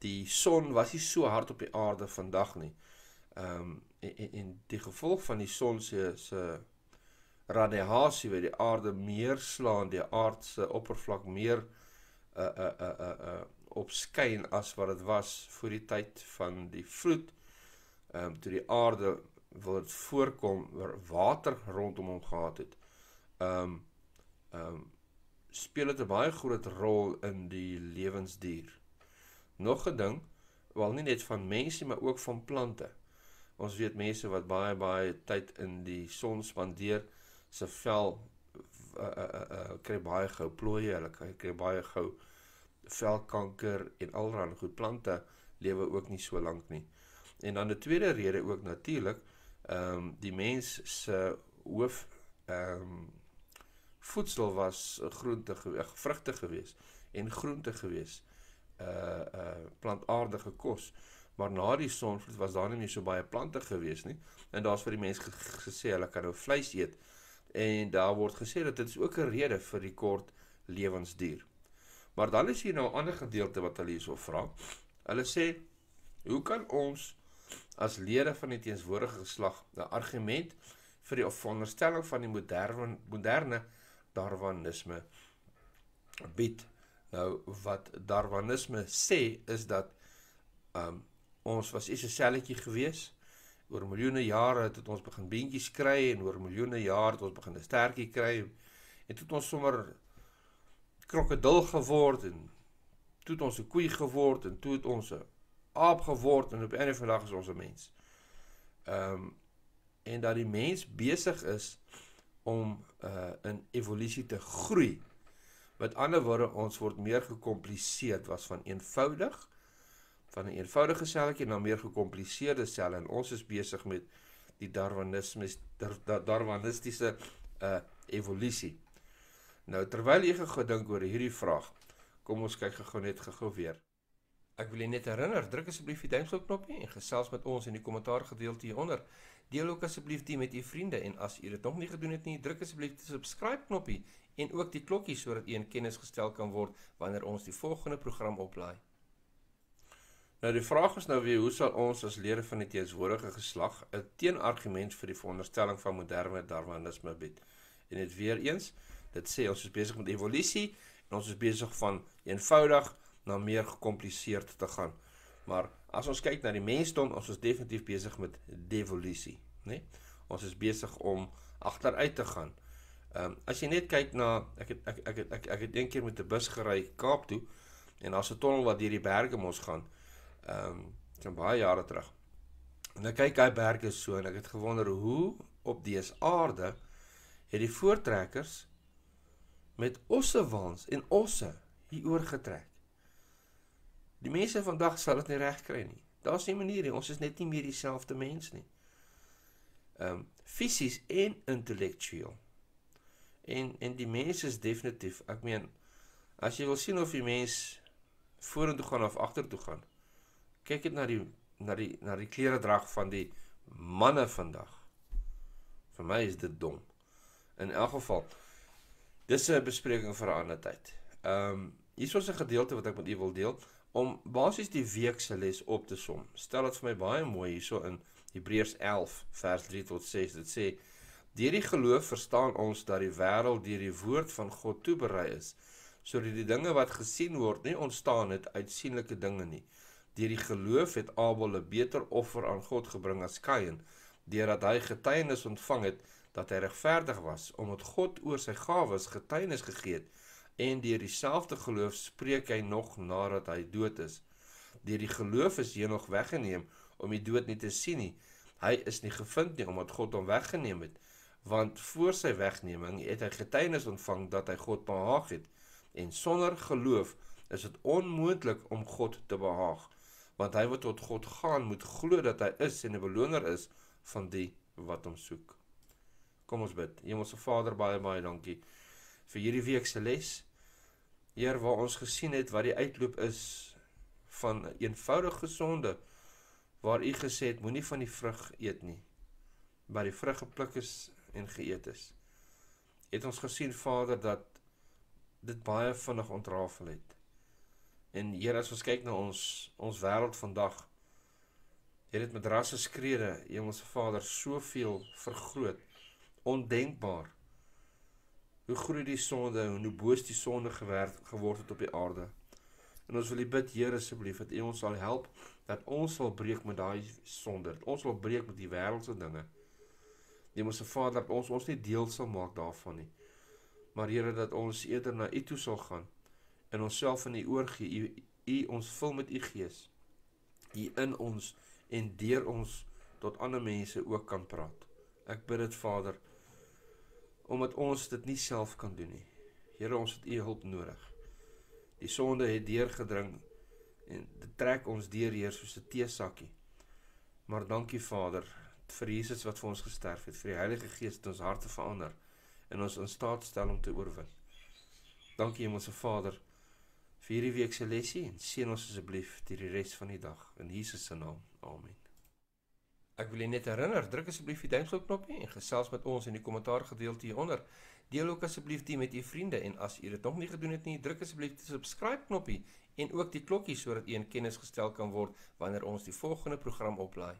Die son was nie so hard op die aarde vandag nie. Ehm um, en, en, en die gevolg van die son se se radiasie wat die aarde meer slaan, die aardse oppervlak meer uh eh, uh eh, uh eh, uh, uh, uh opskyn as wat dit was voor die tyd van die vloed. Ehm uh, toe die aarde word voorkom waar water rondom hom gehad het. Ehm um, ehm um, speel dit 'n baie groot rol in die lewensduur. Nog 'n ding, wel nie net van mense maar ook van plante. Ons weet mense wat baie baie tyd in die son spandeer, se vel uh, uh, uh, kry baie gou plooie, hulle kry, kry baie gou velkanker en alrarande goed plante lewe ook nie so lank nie. En dan 'n tweede rede ook natuurlik, ehm um, die mens se hoof ehm um, voedsel was groente gewees, eh, vrugte gewees en groente gewees. Uh uh plantaardige kos. Maar na die sonvloed was daar nie meer so baie plante gewees nie. En daar's vir die mens gesê hulle kan nou vleis eet. Uh en daar word gesê dat dit is ook 'n rede vir die kort lewensduur. Maar dan is hier nou 'n ander gedeelte wat hulle hierso vra. Hulle sê: "Hoe kan ons as lede van die teenswordige geslag 'n argument vir die veronderstelling van die moderne moderne darwinisme bied?" Nou wat darwinisme sê is dat ehm um, ons was iets 'n selletjie geweest oor miljoene jare het ons begin beentjies kry en oor miljoene jare het ons begin 'n sterkie kry en toe het ons sommer krokodil geword en toe het ons 'n koei geword en toe het ons 'n aap geword en op enige van dag is ons 'n mens. Ehm um, en dat die mens besig is om uh, eh, 'n evolusie te groei. Met ander woorde ons word meer gekompliseer was van eenvoudig van 'n eenvoudige selletjie na meer gekompliseerde selle en ons is besig met die darwinisme dar, darwinistiese uh eh, evolusie. Nou terwyl jy gou dink oor hierdie vraag, kom ons kyk gou net gou weer. Ek wil net herinner, druk asseblief die duimpie knoppie en gesels met ons in die kommentaar gedeelte hieronder. Deel ook asseblief dit met u vriende en as u dit nog nie gedoen het nie, druk asseblief die subscribe knoppie en ook die klokkie sodat u in kennis gestel kan word wanneer ons die volgende program oplaai. Nou die vraag is nou weer hoe sal ons as lede van die teenswordige geslag 'n teenargument vir die veronderstelling van moderne darwinisme bied? En dit weer eens, dit sê ons is besig met evolusie en ons is besig van eenvoudig na meer gekompliseerd te gaan. Maar as ons kyk na die mensdom, ons is definitief besig met devolusie, né? Nee? Ons is besig om agteruit te gaan. Ehm um, as jy net kyk na ek het ek ek ek ek, ek, ek het eendag met 'n bus gery Kaap toe en daar's 'n tonnel wat deur die berge mos gaan. Ehm um, dit is baie jare terug. En nou ek kyk daai berge so en ek het gewonder hoe op dese aarde het die voortrekkers met osse waans en osse hier oorgetrek. Die mense vandag sal dit nie reg kry nie. Daar's nie 'n manier nie. Ons is net nie meer dieselfde mens nie. Ehm um, fisies en intellektueel. En en die mense is definitief, ek meen as jy wil sien of die mens vorentoe gaan of agtertoe gaan, kyk net na die na die na die kleredrag van die manne vandag. Vir my is dit dom. In elk geval dis 'n bespreking vir 'n ander tyd. Ehm um, hier is 'n gedeelte wat ek met u wil deel om basies die week se les op te som. Stel dit vir my baie mooi hierso in Hebreërs 11 vers 3 tot 6. Dit sê: "Deur die geloof verstaan ons dat die wêreld deur die woord van God toeberei is, sodat die dinge wat gesien word nie ontstaan het uit sienlike dinge nie." Deur die geloof het Abel 'n beter offer aan God gebring as Kain, deurdat hy getuienis ontvang het dat hy regverdig was omdat God oor sy gawes getuienis gegee het en deur dieselfde geloof spreek hy nog nadat hy dood is. Deur die geloof is hy nog weggeneem om die dood nie te sien nie. Hy is nie gevind nie omdat God hom weggeneem het, want voor sy wegneming het hy getuienis ontvang dat hy God behaag het en sonder geloof is dit onmoontlik om God te behaag want hy wat tot God gaan moet glo dat hy is en 'n beloner is van die wat hom soek. Kom ons bid. Hemelse Vader, baie baie dankie vir hierdie week se les. Heer, waar ons gesien het wat die uitloop is van eenvoudige sonde waar u gesê het moenie van die vrug eet nie. Maar die vrug gepluk is en geëet is. Het ons gesien Vader dat dit baie vinnig ontrafel het. En Here, as ons kyk na ons ons wêreld vandag, het dit met rasse skrede, Hemelse Vader, soveel vergroot, ondenkbaar. Hoe groei die sonde en hoe boos die sonde gewerd geword het op die aarde. En ons wil U bid, Here, asseblief dat U ons sal help dat ons sal breek met daai sonde. Ons wil breek met die wêreldse dinge. Hemelse Vader, dat ons ons nie deel sal maak daarvan nie. Maar Here, dat ons eerder na U toe sal gaan in onsself aan U oorgee. U U ons vul met U Gees. U in ons en deur ons tot ander mense ook kan praat. Ek bid dit Vader omdat ons dit nie self kan doen nie. Here, ons het U hulp nodig. Die sonde het deurgedring en dit trek ons deur hier soos 'n teesakkie. Maar dankie Vader vir Jesus wat vir ons gesterf het, vir die Heilige Gees wat ons harte verander en ons in staat stel om te oorwin. Dankie Hemelse Vader vir hierdie week se lesie en seën ons asseblief vir die res van die dag in Jesus se naam. Amen. Ek wil net herinner, druk asseblief die duimpie knoppie en gesels met ons in die kommentaar gedeelte hieronder. Deel ook asseblief dit met u vriende en as u dit nog nie gedoen het nie, druk asseblief die subscribe knoppie en ook die klokkie sodat u in kennis gestel kan word wanneer ons die volgende program oplaai.